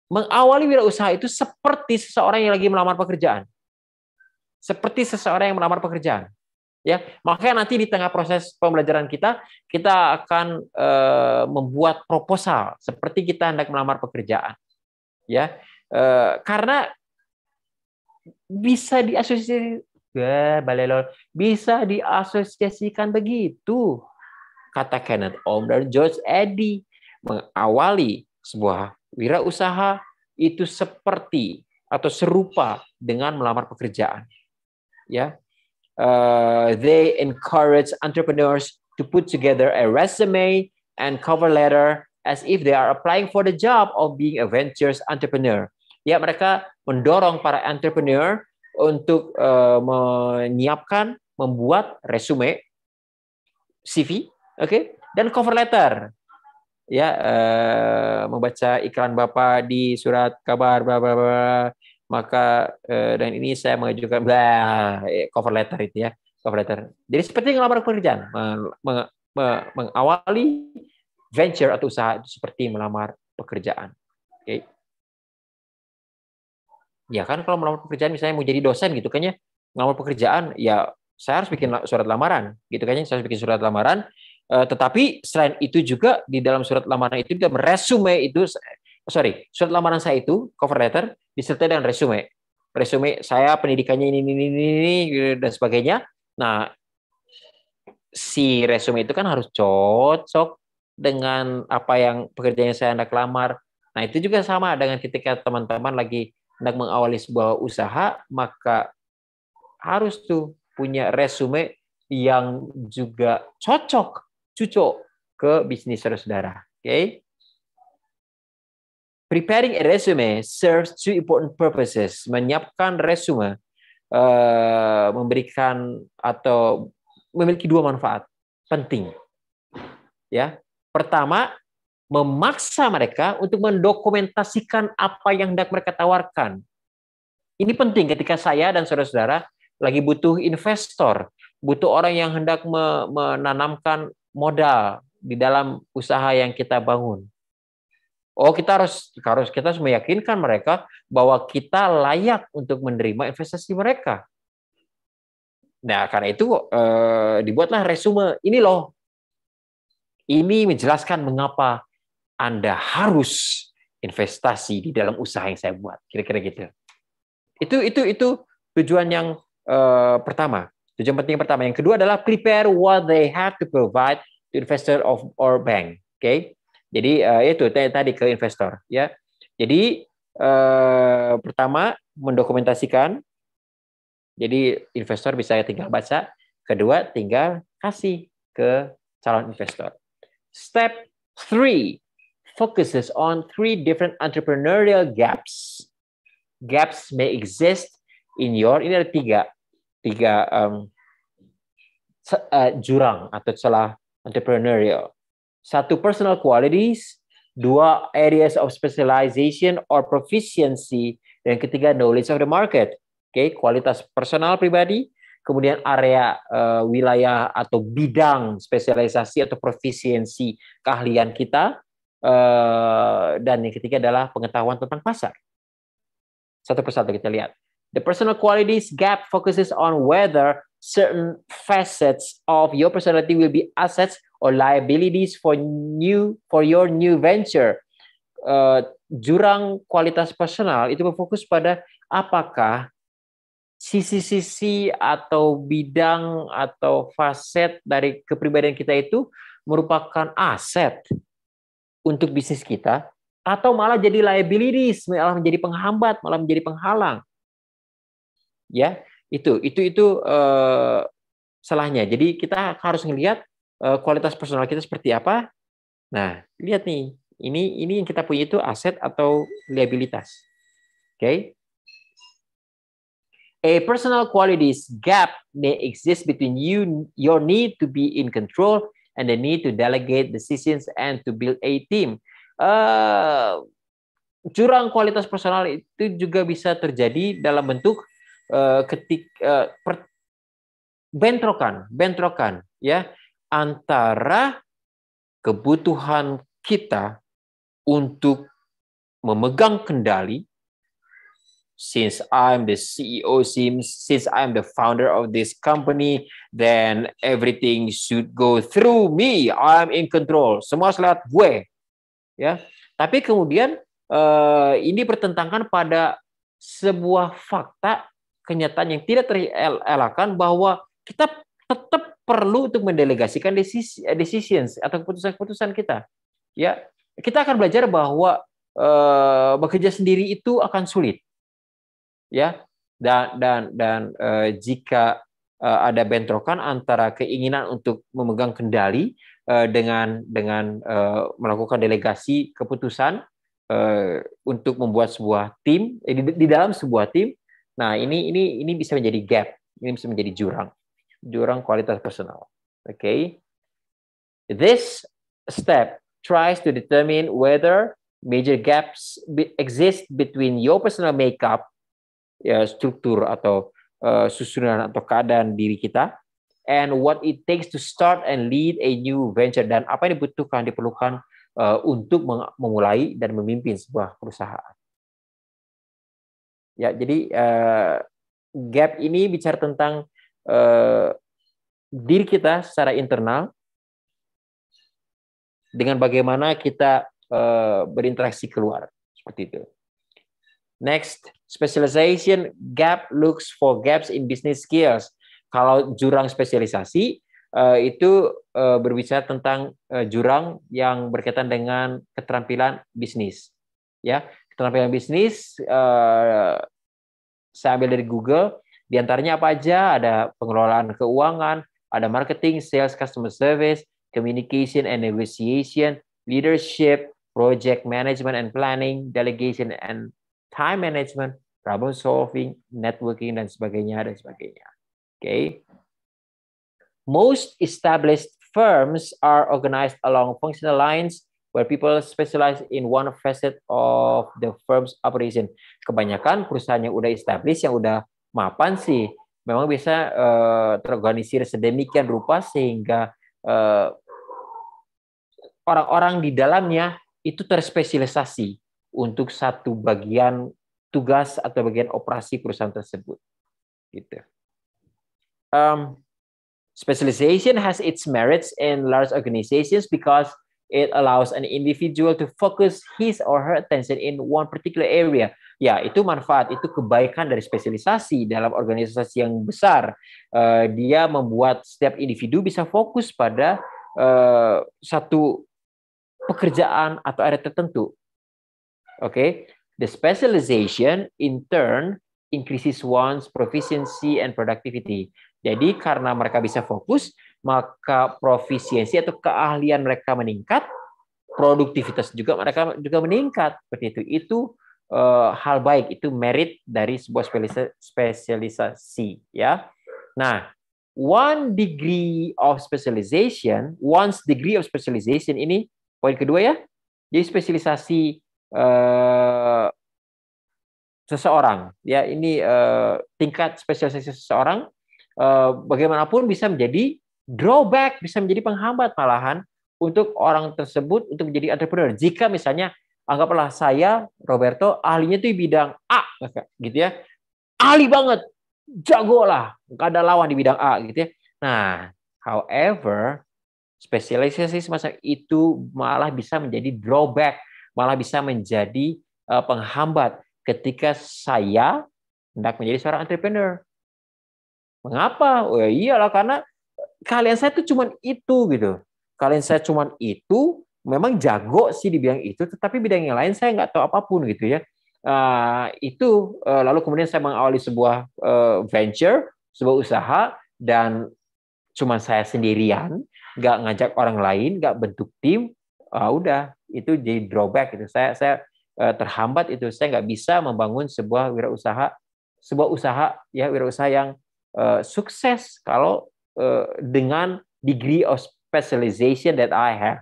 mengawali wirausaha itu seperti seseorang yang lagi melamar pekerjaan. Seperti seseorang yang melamar pekerjaan ya makanya nanti di tengah proses pembelajaran kita kita akan e, membuat proposal seperti kita hendak melamar pekerjaan ya e, karena bisa diasosiasi ya, bisa diasosiasikan begitu kata Kenneth Om dan George Eddy mengawali sebuah wirausaha itu seperti atau serupa dengan melamar pekerjaan ya Uh, they encourage entrepreneurs to put together a resume and cover letter as if they are applying for the job of being a ventures entrepreneur. Ya, mereka mendorong para entrepreneur untuk uh, menyiapkan, membuat resume, CV, oke, okay? dan cover letter. Ya, uh, membaca iklan Bapak di surat kabar, bla bla bla maka eh, dan ini saya mengajukan blah eh, cover letter itu ya cover letter. Jadi seperti melamar pekerjaan, meng, meng, mengawali venture atau usaha itu seperti melamar pekerjaan. Oke. Okay. Ya kan kalau melamar pekerjaan misalnya mau jadi dosen gitu kan ya, melamar pekerjaan ya saya harus bikin surat lamaran gitu kan ya, saya harus bikin surat lamaran. Eh, tetapi selain itu juga di dalam surat lamaran itu juga dalam resume itu Oh, sorry, surat lamaran saya itu, cover letter, disertai dengan resume. Resume saya, pendidikannya ini, ini, ini, ini, gitu, dan sebagainya. Nah, si resume itu kan harus cocok dengan apa yang pekerjaan saya hendak lamar. Nah, itu juga sama dengan ketika teman-teman lagi hendak mengawali sebuah usaha, maka harus tuh punya resume yang juga cocok, cucok ke bisnis saudara. Oke. Okay? Preparing a resume serves two important purposes. Menyiapkan resume uh, memberikan atau memiliki dua manfaat penting. Ya, pertama memaksa mereka untuk mendokumentasikan apa yang hendak mereka tawarkan. Ini penting ketika saya dan saudara-saudara lagi butuh investor, butuh orang yang hendak menanamkan modal di dalam usaha yang kita bangun. Oh, kita harus harus kita harus meyakinkan mereka bahwa kita layak untuk menerima investasi mereka. Nah, karena itu eh, dibuatlah resume. Ini loh. Ini menjelaskan mengapa Anda harus investasi di dalam usaha yang saya buat. Kira-kira gitu. Itu itu itu tujuan yang eh, pertama. Tujuan penting yang pertama. Yang kedua adalah prepare what they have to provide to investor of or bank. Oke. Okay? Jadi eh, itu tadi ke investor ya. Jadi eh, pertama mendokumentasikan. Jadi investor bisa tinggal baca. Kedua tinggal kasih ke calon investor. Step three focuses on three different entrepreneurial gaps. Gaps may exist in your ini ada tiga tiga um, uh, jurang atau celah entrepreneurial. Satu personal qualities, dua areas of specialization or proficiency, dan ketiga knowledge of the market. Oke, okay, kualitas personal pribadi, kemudian area uh, wilayah atau bidang spesialisasi atau proficiency keahlian kita, uh, dan yang ketiga adalah pengetahuan tentang pasar. Satu persatu kita lihat. The personal qualities gap focuses on whether certain facets of your personality will be assets or liabilities for new for your new venture. Uh, jurang kualitas personal itu berfokus pada apakah sisi-sisi atau bidang atau facet dari kepribadian kita itu merupakan aset untuk bisnis kita atau malah jadi liabilities, malah menjadi penghambat, malah menjadi penghalang. Ya, itu itu itu uh, salahnya. Jadi kita harus melihat Eh, kualitas personal kita seperti apa. Nah, lihat nih, ini ini yang kita punya itu aset atau liabilitas. Oke. Okay? A personal qualities gap may exist between you your need to be in control and the need to delegate decisions and to build a team. Uh, curang kualitas personal itu juga bisa terjadi dalam bentuk uh, ketik uh, bentrokan, bentrokan ya antara kebutuhan kita untuk memegang kendali since I'm the e CEO, since I'm the founder of this company, then everything should go through me. I'm in control. Semua selat gue. Ya. Tapi kemudian eh, ini bertentangkan pada sebuah fakta kenyataan yang tidak terelakkan bahwa kita tetap perlu untuk mendelegasikan decisions atau keputusan-keputusan kita. Ya, kita akan belajar bahwa eh, bekerja sendiri itu akan sulit. Ya. Dan dan dan eh, jika eh, ada bentrokan antara keinginan untuk memegang kendali eh, dengan dengan eh, melakukan delegasi keputusan eh, untuk membuat sebuah tim eh, di, di dalam sebuah tim. Nah, ini ini ini bisa menjadi gap, ini bisa menjadi jurang jurang kualitas personal. Okay. This step tries to determine whether major gaps exist between your personal makeup, ya, struktur atau uh, susunan atau keadaan diri kita, and what it takes to start and lead a new venture dan apa yang dibutuhkan diperlukan uh, untuk memulai dan memimpin sebuah perusahaan. Ya, jadi uh, gap ini bicara tentang eh, diri kita secara internal dengan bagaimana kita eh, berinteraksi keluar seperti itu. Next, specialization gap looks for gaps in business skills. Kalau jurang spesialisasi uh, itu uh, berbicara tentang uh, jurang yang berkaitan dengan keterampilan bisnis. Ya, keterampilan bisnis uh, saya ambil dari Google di antaranya apa aja? Ada pengelolaan keuangan, ada marketing, sales, customer service, communication and negotiation, leadership, project management and planning, delegation and time management, problem solving, networking dan sebagainya dan sebagainya. Oke. Okay. Most established firms are organized along functional lines where people specialize in one facet of the firm's operation. Kebanyakan perusahaan yang udah established yang udah mapan sih memang bisa uh, terorganisir sedemikian rupa sehingga orang eh, orang-orang di dalamnya itu terspesialisasi untuk satu bagian tugas atau bagian operasi perusahaan tersebut. Gitu. Um, specialization has its merits in large organizations because It allows an individual to focus his or her attention in one particular area. Ya, itu manfaat, itu kebaikan dari spesialisasi dalam organisasi yang besar. Uh, dia membuat setiap individu bisa fokus pada uh, satu pekerjaan atau area tertentu. Oke, okay? the specialization in turn increases one's proficiency and productivity. Jadi karena mereka bisa fokus, maka profisiensi atau keahlian mereka meningkat, produktivitas juga mereka juga meningkat seperti itu. Itu eh, hal baik, itu merit dari sebuah spesialisasi ya. Nah, one degree of specialization, one degree of specialization ini poin kedua ya. Jadi spesialisasi uh, seseorang ya ini uh, tingkat spesialisasi seseorang uh, bagaimanapun bisa menjadi drawback, bisa menjadi penghambat malahan untuk orang tersebut untuk menjadi entrepreneur. Jika misalnya anggaplah saya Roberto ahlinya tuh di bidang A gitu ya. Ahli banget, jago lah, gak ada lawan di bidang A gitu ya. Nah, however, spesialisasi semacam itu malah bisa menjadi drawback, malah bisa menjadi eh, penghambat ketika saya hendak menjadi seorang entrepreneur. Mengapa? Oh, ya iyalah karena kalian saya tuh cuman itu gitu. Kalian saya cuman itu, memang jago sih di bidang itu, tetapi bidang yang lain saya nggak tahu apapun gitu ya. Uh, itu uh, lalu kemudian saya mengawali sebuah uh, venture, sebuah usaha dan cuma saya sendirian, nggak ngajak orang lain, nggak bentuk tim, uh, udah itu jadi drawback itu. Saya saya uh, terhambat itu, saya nggak bisa membangun sebuah wirausaha, sebuah usaha ya wirausaha yang uh, sukses kalau Eh, dengan degree of specialization that I have.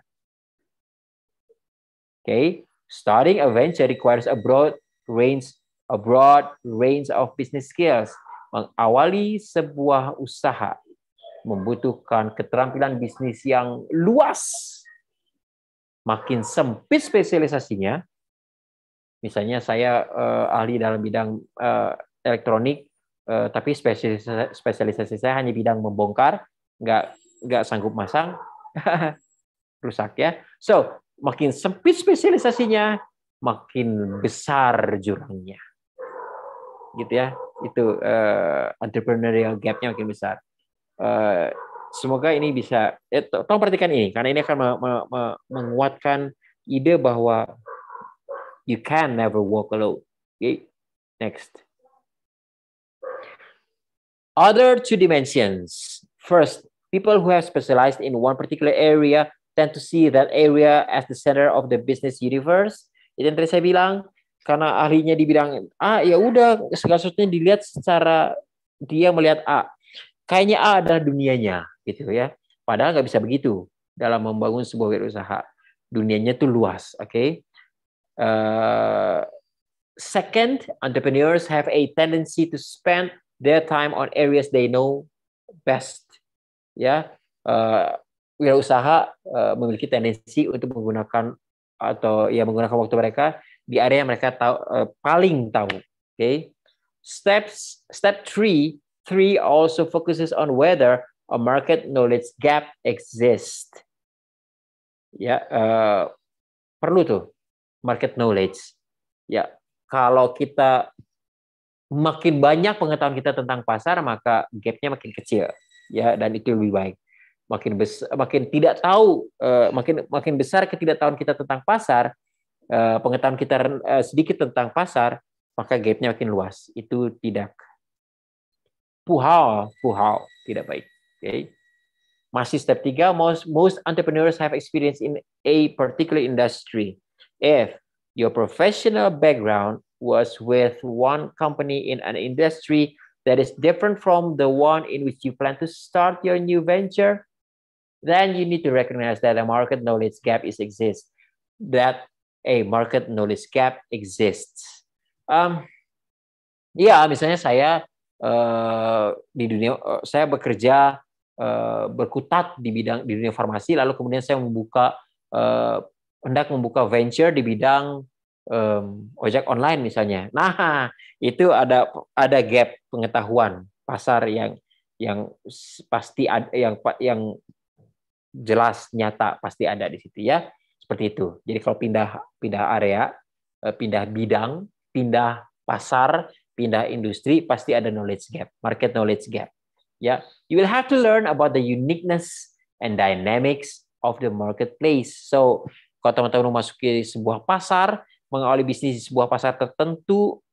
Okay, starting a venture requires a broad range, a broad range of business skills. Mengawali sebuah usaha membutuhkan keterampilan bisnis yang luas. Makin sempit spesialisasinya, misalnya saya uh, ahli dalam bidang uh, elektronik, uh, tapi spesialisasi, spesialisasi saya hanya bidang membongkar, nggak nggak sanggup masang, (laughs) rusak ya. So makin sempit spesialisasinya, makin besar jurangnya, gitu ya. Itu uh, entrepreneurial gapnya makin besar. Uh, semoga ini bisa, eh, tolong perhatikan ini karena ini akan me, me, me, menguatkan ide bahwa you can never walk alone. Okay? Next. Other two dimensions. First, people who have specialized in one particular area tend to see that area as the center of the business universe. Itu yang tadi saya bilang, karena ahlinya di bidang A, ah, ya udah segala sesuatunya dilihat secara dia melihat A. Kayaknya A adalah dunianya, gitu ya. Padahal nggak bisa begitu dalam membangun sebuah usaha. Dunianya tuh luas, oke? Okay? Uh, eh, second, entrepreneurs have a tendency to spend their time on areas they know best. Ya, uh, wirausaha uh, memiliki tendensi untuk menggunakan atau ya menggunakan waktu mereka di area yang mereka tahu uh, paling tahu. Oke. Okay? Steps step three three also focuses on whether a market knowledge gap exists. Ya, uh, perlu tuh market knowledge. Ya, kalau kita makin banyak pengetahuan kita tentang pasar maka gapnya makin kecil ya dan itu lebih baik makin besar makin tidak tahu uh, makin makin besar ketidaktahuan kita tentang pasar uh, pengetahuan kita uh, sedikit tentang pasar maka gapnya makin luas itu tidak puhal puhal tidak baik oke okay. masih step tiga most most entrepreneurs have experience in a particular industry if your professional background was with one company in an industry that is different from the one in which you plan to start your new venture, then you need to recognize that a market knowledge gap is exists, that a market knowledge gap exists. Um, ya, misalnya saya uh, di dunia, uh, saya bekerja uh, berkutat di bidang di dunia farmasi, lalu kemudian saya membuka uh, hendak membuka venture di bidang um, ojek online misalnya. Nah, itu ada ada gap pengetahuan pasar yang yang pasti ada yang yang jelas nyata pasti ada di situ ya. Seperti itu. Jadi kalau pindah pindah area, eh, pindah bidang, pindah pasar, pindah industri pasti ada knowledge gap, market knowledge gap. Ya, yeah. you will have to learn about the uniqueness and dynamics of the marketplace. So, kalau teman-teman memasuki sebuah pasar, mengawali bisnis di sebuah pasar tertentu,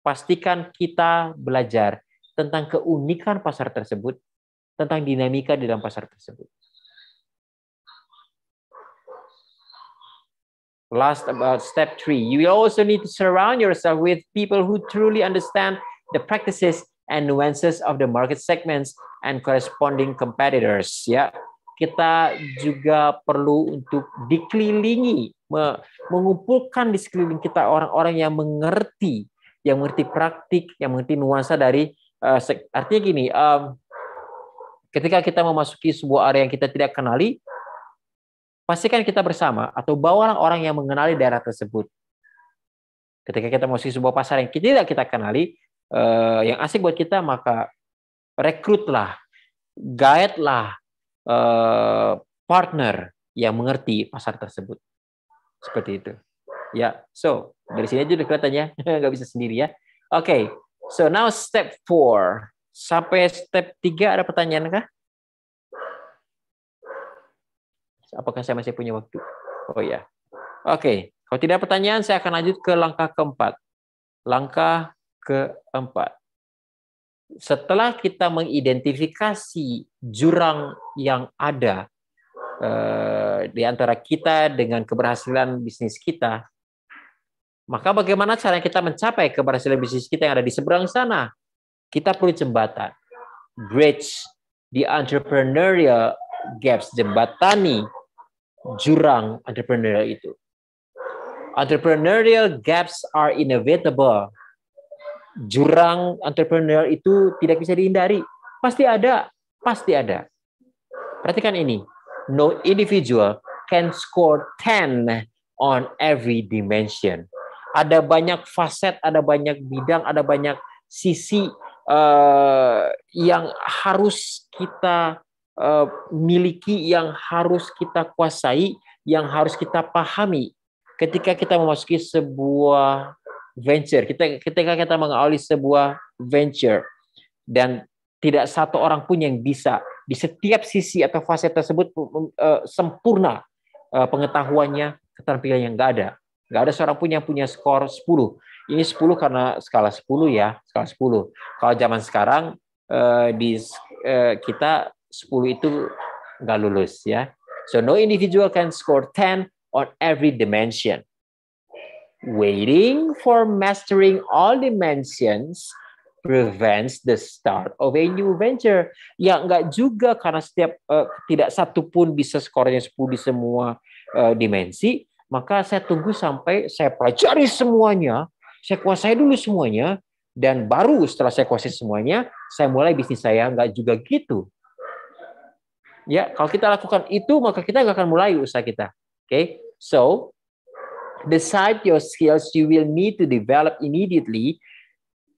pastikan kita belajar tentang keunikan pasar tersebut, tentang dinamika di dalam pasar tersebut. Last about step three, you also need to surround yourself with people who truly understand the practices and nuances of the market segments and corresponding competitors. Ya, yeah kita juga perlu untuk dikelilingi, mengumpulkan di sekeliling kita orang-orang yang mengerti, yang mengerti praktik, yang mengerti nuansa dari uh, artinya gini, um, ketika kita memasuki sebuah area yang kita tidak kenali, pastikan kita bersama atau bawa orang orang yang mengenali daerah tersebut. Ketika kita memasuki sebuah pasar yang tidak kita kenali, uh, yang asik buat kita, maka rekrutlah, guide lah, Eh, partner yang mengerti pasar tersebut. Seperti itu. Ya, so dari sini aja udah kelihatan ya, (laughs) nggak bisa sendiri ya. Oke, okay. so now step four. Sampai step tiga ada pertanyaan kah? Apakah saya masih punya waktu? Oh ya. Yeah. Oke, okay. kalau tidak pertanyaan saya akan lanjut ke langkah keempat. Langkah keempat setelah kita mengidentifikasi jurang yang ada eh, di antara kita dengan keberhasilan bisnis kita, maka bagaimana cara kita mencapai keberhasilan bisnis kita yang ada di seberang sana? Kita perlu jembatan, bridge, the entrepreneurial gaps, jembatani jurang entrepreneurial itu. Entrepreneurial gaps are inevitable jurang entrepreneur itu tidak bisa dihindari. Pasti ada, pasti ada. Perhatikan ini. No individual can score 10 on every dimension. Ada banyak faset, ada banyak bidang, ada banyak sisi uh, yang harus kita uh, miliki, yang harus kita kuasai, yang harus kita pahami ketika kita memasuki sebuah venture. Kita ketika kita mengawali sebuah venture dan tidak satu orang pun yang bisa di setiap sisi atau fase tersebut uh, sempurna uh, pengetahuannya, keterampilan yang nggak ada. Nggak ada seorang pun yang punya skor 10. Ini 10 karena skala 10 ya, skala 10. Kalau zaman sekarang uh, di uh, kita 10 itu nggak lulus ya. So no individual can score 10 on every dimension. Waiting for mastering all dimensions prevents the start of a new venture. Ya enggak juga karena setiap uh, tidak satu pun bisa skornya 10 di semua uh, dimensi, maka saya tunggu sampai saya pelajari semuanya, saya kuasai dulu semuanya dan baru setelah saya kuasai semuanya, saya mulai bisnis saya enggak juga gitu. Ya, kalau kita lakukan itu maka kita nggak akan mulai usaha kita. Oke. Okay? So, decide your skills you will need to develop immediately.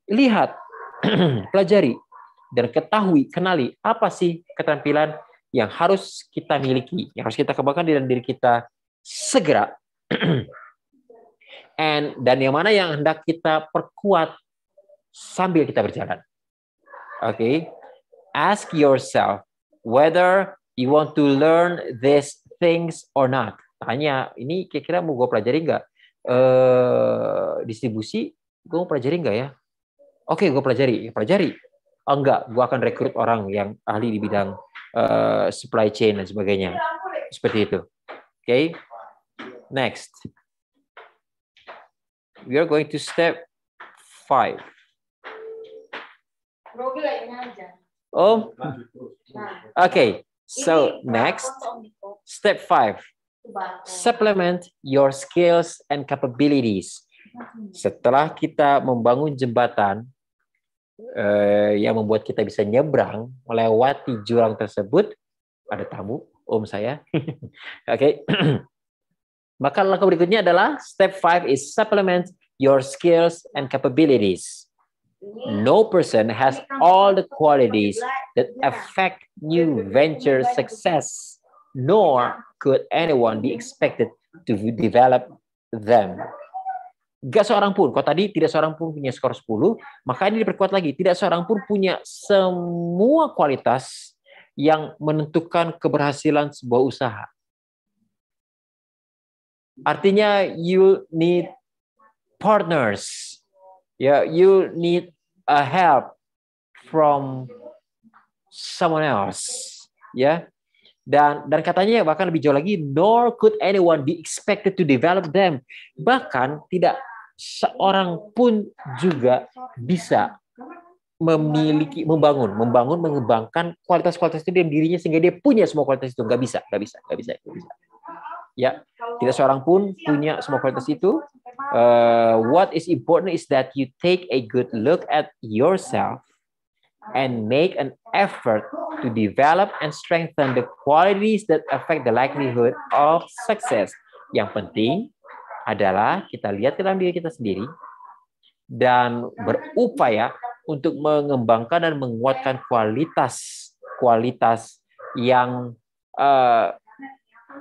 Lihat, (clears throat) pelajari, dan ketahui, kenali apa sih keterampilan yang harus kita miliki, yang harus kita kembangkan di dalam diri kita segera. (clears throat) And dan yang mana yang hendak kita perkuat sambil kita berjalan. Oke. Okay? Ask yourself whether you want to learn these things or not tanya ini kira-kira mau gue pelajari nggak e, distribusi gue mau pelajari nggak ya oke gue pelajari ya, pelajari oh, enggak gue akan rekrut orang yang ahli di bidang uh, supply chain dan sebagainya seperti itu oke okay? next we are going to step five Oh, nah. okay. So next, step five. Supplement your skills and capabilities. Setelah kita membangun jembatan eh, yang membuat kita bisa nyebrang melewati jurang tersebut, ada tamu om saya. (laughs) Oke. Okay. (clears throat) Maka langkah berikutnya adalah step five is supplement your skills and capabilities. No person has all the qualities that affect new venture success, nor could anyone be expected to develop them? Gak seorang pun. Kalau tadi tidak seorang pun punya skor 10, maka ini diperkuat lagi. Tidak seorang pun punya semua kualitas yang menentukan keberhasilan sebuah usaha. Artinya you need partners. yeah, you need a help from someone else. Ya. Yeah dan dan katanya bahkan lebih jauh lagi nor could anyone be expected to develop them bahkan tidak seorang pun juga bisa memiliki membangun membangun mengembangkan kualitas-kualitas itu dalam dirinya sehingga dia punya semua kualitas itu nggak bisa nggak bisa nggak bisa nggak bisa ya tidak seorang pun punya semua kualitas itu uh, what is important is that you take a good look at yourself and make an effort to develop and strengthen the qualities that affect the likelihood of success. Yang penting adalah kita lihat dalam diri kita sendiri dan berupaya untuk mengembangkan dan menguatkan kualitas kualitas yang uh,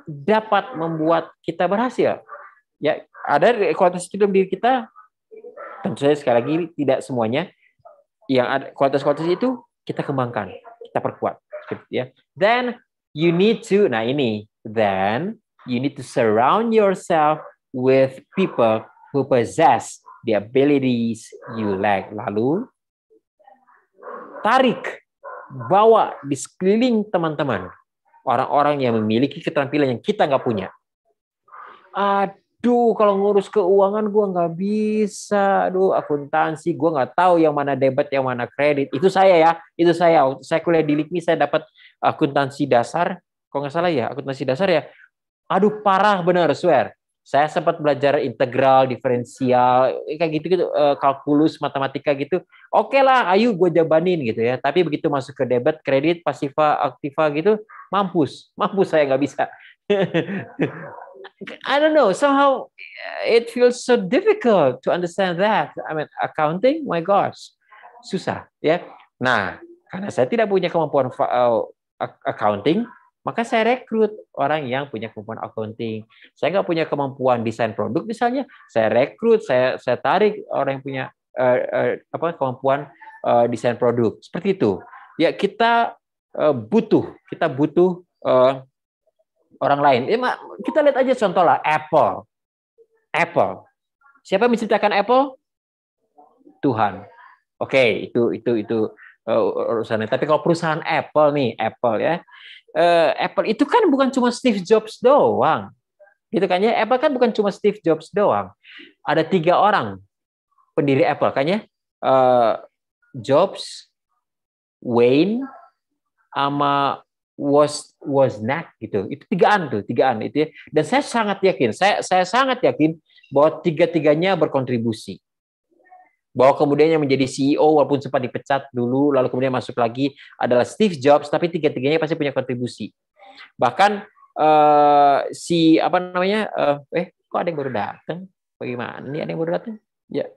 dapat membuat kita berhasil. Ya, ada kualitas itu dalam diri kita. Tentu saja sekali lagi tidak semuanya yang ada kualitas-kualitas itu kita kembangkan, kita perkuat. Ya. Then you need to, nah ini, then you need to surround yourself with people who possess the abilities you lack. Lalu tarik, bawa di sekeliling teman-teman orang-orang yang memiliki keterampilan yang kita nggak punya. Uh, Duh, kalau ngurus keuangan gue nggak bisa aduh akuntansi gue nggak tahu yang mana debit yang mana kredit itu saya ya itu saya saya kuliah di LIKMI saya dapat akuntansi dasar Kok nggak salah ya akuntansi dasar ya aduh parah bener swear saya sempat belajar integral diferensial kayak gitu gitu kalkulus matematika gitu oke okay lah ayo gue jabanin gitu ya tapi begitu masuk ke debit kredit pasiva aktiva gitu mampus mampus saya nggak bisa (laughs) I don't know. Somehow eh, it feels so difficult to understand that. I mean, accounting, my gosh, susah ya. Nah, karena saya tidak punya kemampuan eh, accounting, maka saya rekrut orang yang punya kemampuan accounting. Saya nggak punya kemampuan desain produk misalnya, saya rekrut, saya saya tarik orang yang punya uh, uh, apa kemampuan uh, desain produk. Seperti itu. Ya kita uh, butuh, kita butuh uh, orang lain. Ya, mak, kita lihat aja contoh lah Apple. Apple. Siapa yang menciptakan Apple? Tuhan. Oke, okay, itu itu itu uh, urusannya. Tapi kalau perusahaan Apple nih, Apple ya. Uh, Apple itu kan bukan cuma Steve Jobs doang. Gitu kan ya. Apple kan bukan cuma Steve Jobs doang. Ada tiga orang pendiri Apple kan ya. Uh, Jobs, Wayne, sama was was not gitu itu tigaan tuh tigaan itu ya. dan saya sangat yakin saya saya sangat yakin bahwa tiga tiganya berkontribusi bahwa kemudian yang menjadi CEO walaupun sempat dipecat dulu lalu kemudian masuk lagi adalah Steve Jobs tapi tiga-tiganya pasti punya kontribusi bahkan uh, si apa namanya uh, eh kok ada yang baru datang bagaimana ini ada yang baru datang ya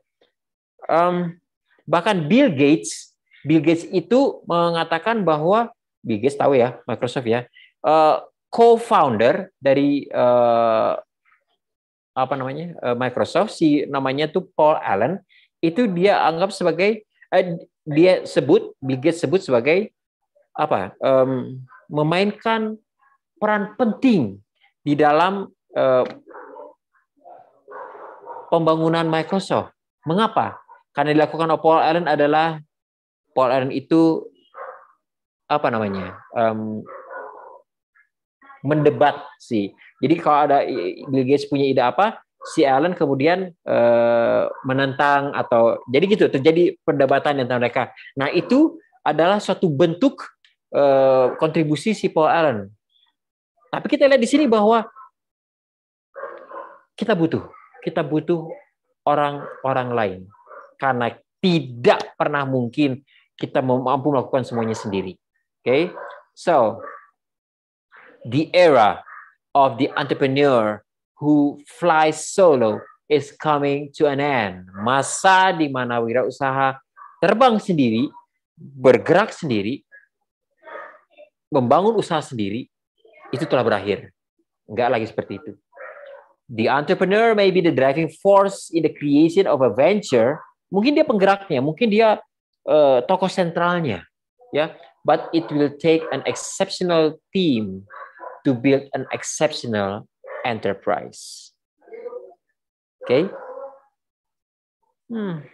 um, bahkan Bill Gates Bill Gates itu mengatakan bahwa Biggest tahu ya Microsoft ya uh, co-founder dari uh, apa namanya uh, Microsoft si namanya tuh Paul Allen itu dia anggap sebagai uh, dia sebut Biggest sebut sebagai apa um, memainkan peran penting di dalam uh, pembangunan Microsoft. Mengapa? Karena dilakukan Paul Allen adalah Paul Allen itu apa namanya um, mendebat sih. Jadi kalau ada Bill Gates punya ide apa, si Allen kemudian uh, menentang atau jadi gitu terjadi perdebatan antara mereka. Nah itu adalah suatu bentuk uh, kontribusi si Paul Allen. Tapi kita lihat di sini bahwa kita butuh, kita butuh orang-orang lain karena tidak pernah mungkin kita mampu melakukan semuanya sendiri. Okay, so the era of the entrepreneur who flies solo is coming to an end. Masa di mana wirausaha terbang sendiri, bergerak sendiri, membangun usaha sendiri, itu telah berakhir. Enggak lagi seperti itu. The entrepreneur may be the driving force in the creation of a venture. Mungkin dia penggeraknya, mungkin dia uh, tokoh sentralnya, ya but it will take an exceptional team to build an exceptional enterprise. Oke. Okay? Hmm.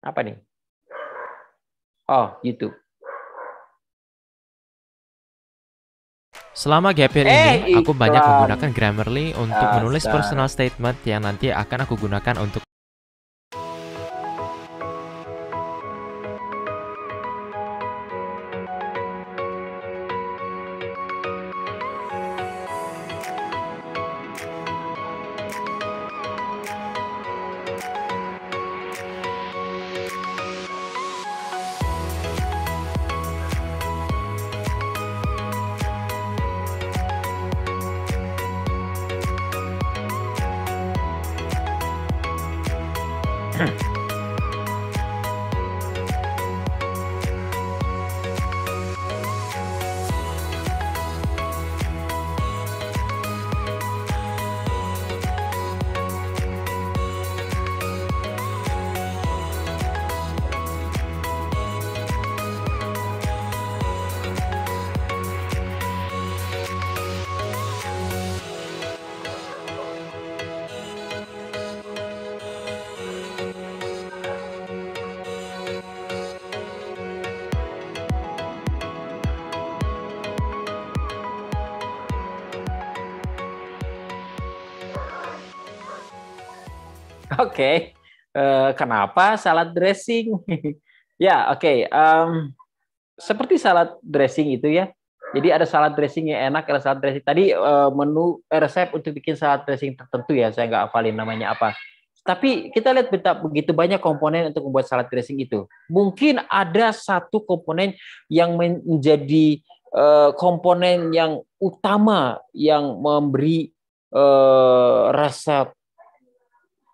Apa nih? Oh, YouTube. Selama gap year ini, aku banyak menggunakan Grammarly untuk menulis personal statement yang nanti akan aku gunakan untuk salad dressing? (laughs) ya, oke. Okay. Um, seperti salad dressing itu ya. Jadi ada salad dressing yang enak, ada salad dressing. Tadi uh, menu eh, resep untuk bikin salad dressing tertentu ya, saya nggak hafalin namanya apa. Tapi kita lihat betapa begitu banyak komponen untuk membuat salad dressing itu. Mungkin ada satu komponen yang menjadi uh, komponen yang utama yang memberi uh, rasa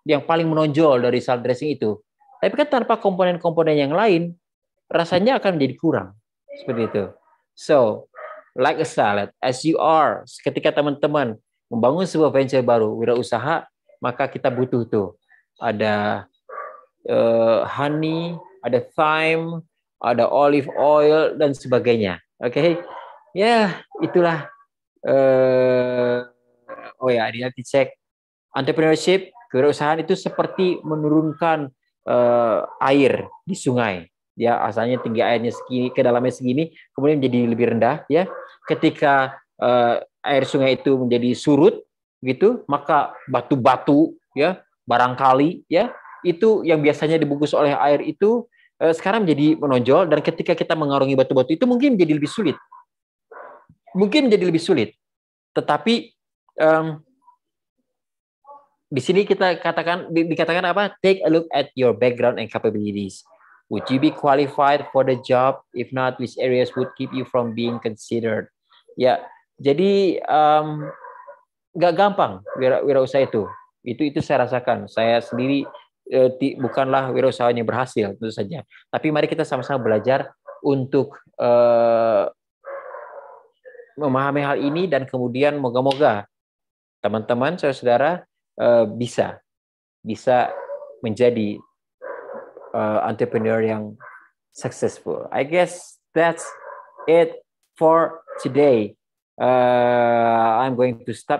yang paling menonjol dari salad dressing itu. Tapi kan tanpa komponen-komponen yang lain, rasanya akan menjadi kurang. Seperti itu. So, like a salad, as you are, ketika teman-teman membangun sebuah venture baru, wirausaha, maka kita butuh tuh ada uh, honey, ada thyme, ada olive oil dan sebagainya. Oke, okay? ya yeah, itulah. Uh, oh ya, yeah, dicek entrepreneurship kewirausahaan itu seperti menurunkan uh, air di sungai. Ya, asalnya tinggi airnya segini, kedalamnya segini, kemudian menjadi lebih rendah. Ya, ketika uh, air sungai itu menjadi surut, gitu, maka batu-batu, ya, barangkali, ya, itu yang biasanya dibungkus oleh air itu uh, sekarang menjadi menonjol. Dan ketika kita mengarungi batu-batu itu mungkin menjadi lebih sulit, mungkin menjadi lebih sulit. Tetapi um, di sini kita katakan di, dikatakan apa? Take a look at your background and capabilities. Would you be qualified for the job? If not, which areas would keep you from being considered? Ya, jadi um, gampang wira, wira usaha itu. Itu itu saya rasakan. Saya sendiri uh, e, di, bukanlah usaha yang berhasil tentu saja. Tapi mari kita sama-sama belajar untuk eh, memahami hal ini dan kemudian moga-moga teman-teman saudara-saudara uh, bisa bisa menjadi uh, entrepreneur yang successful. I guess that's it for today. Uh, I'm going to stop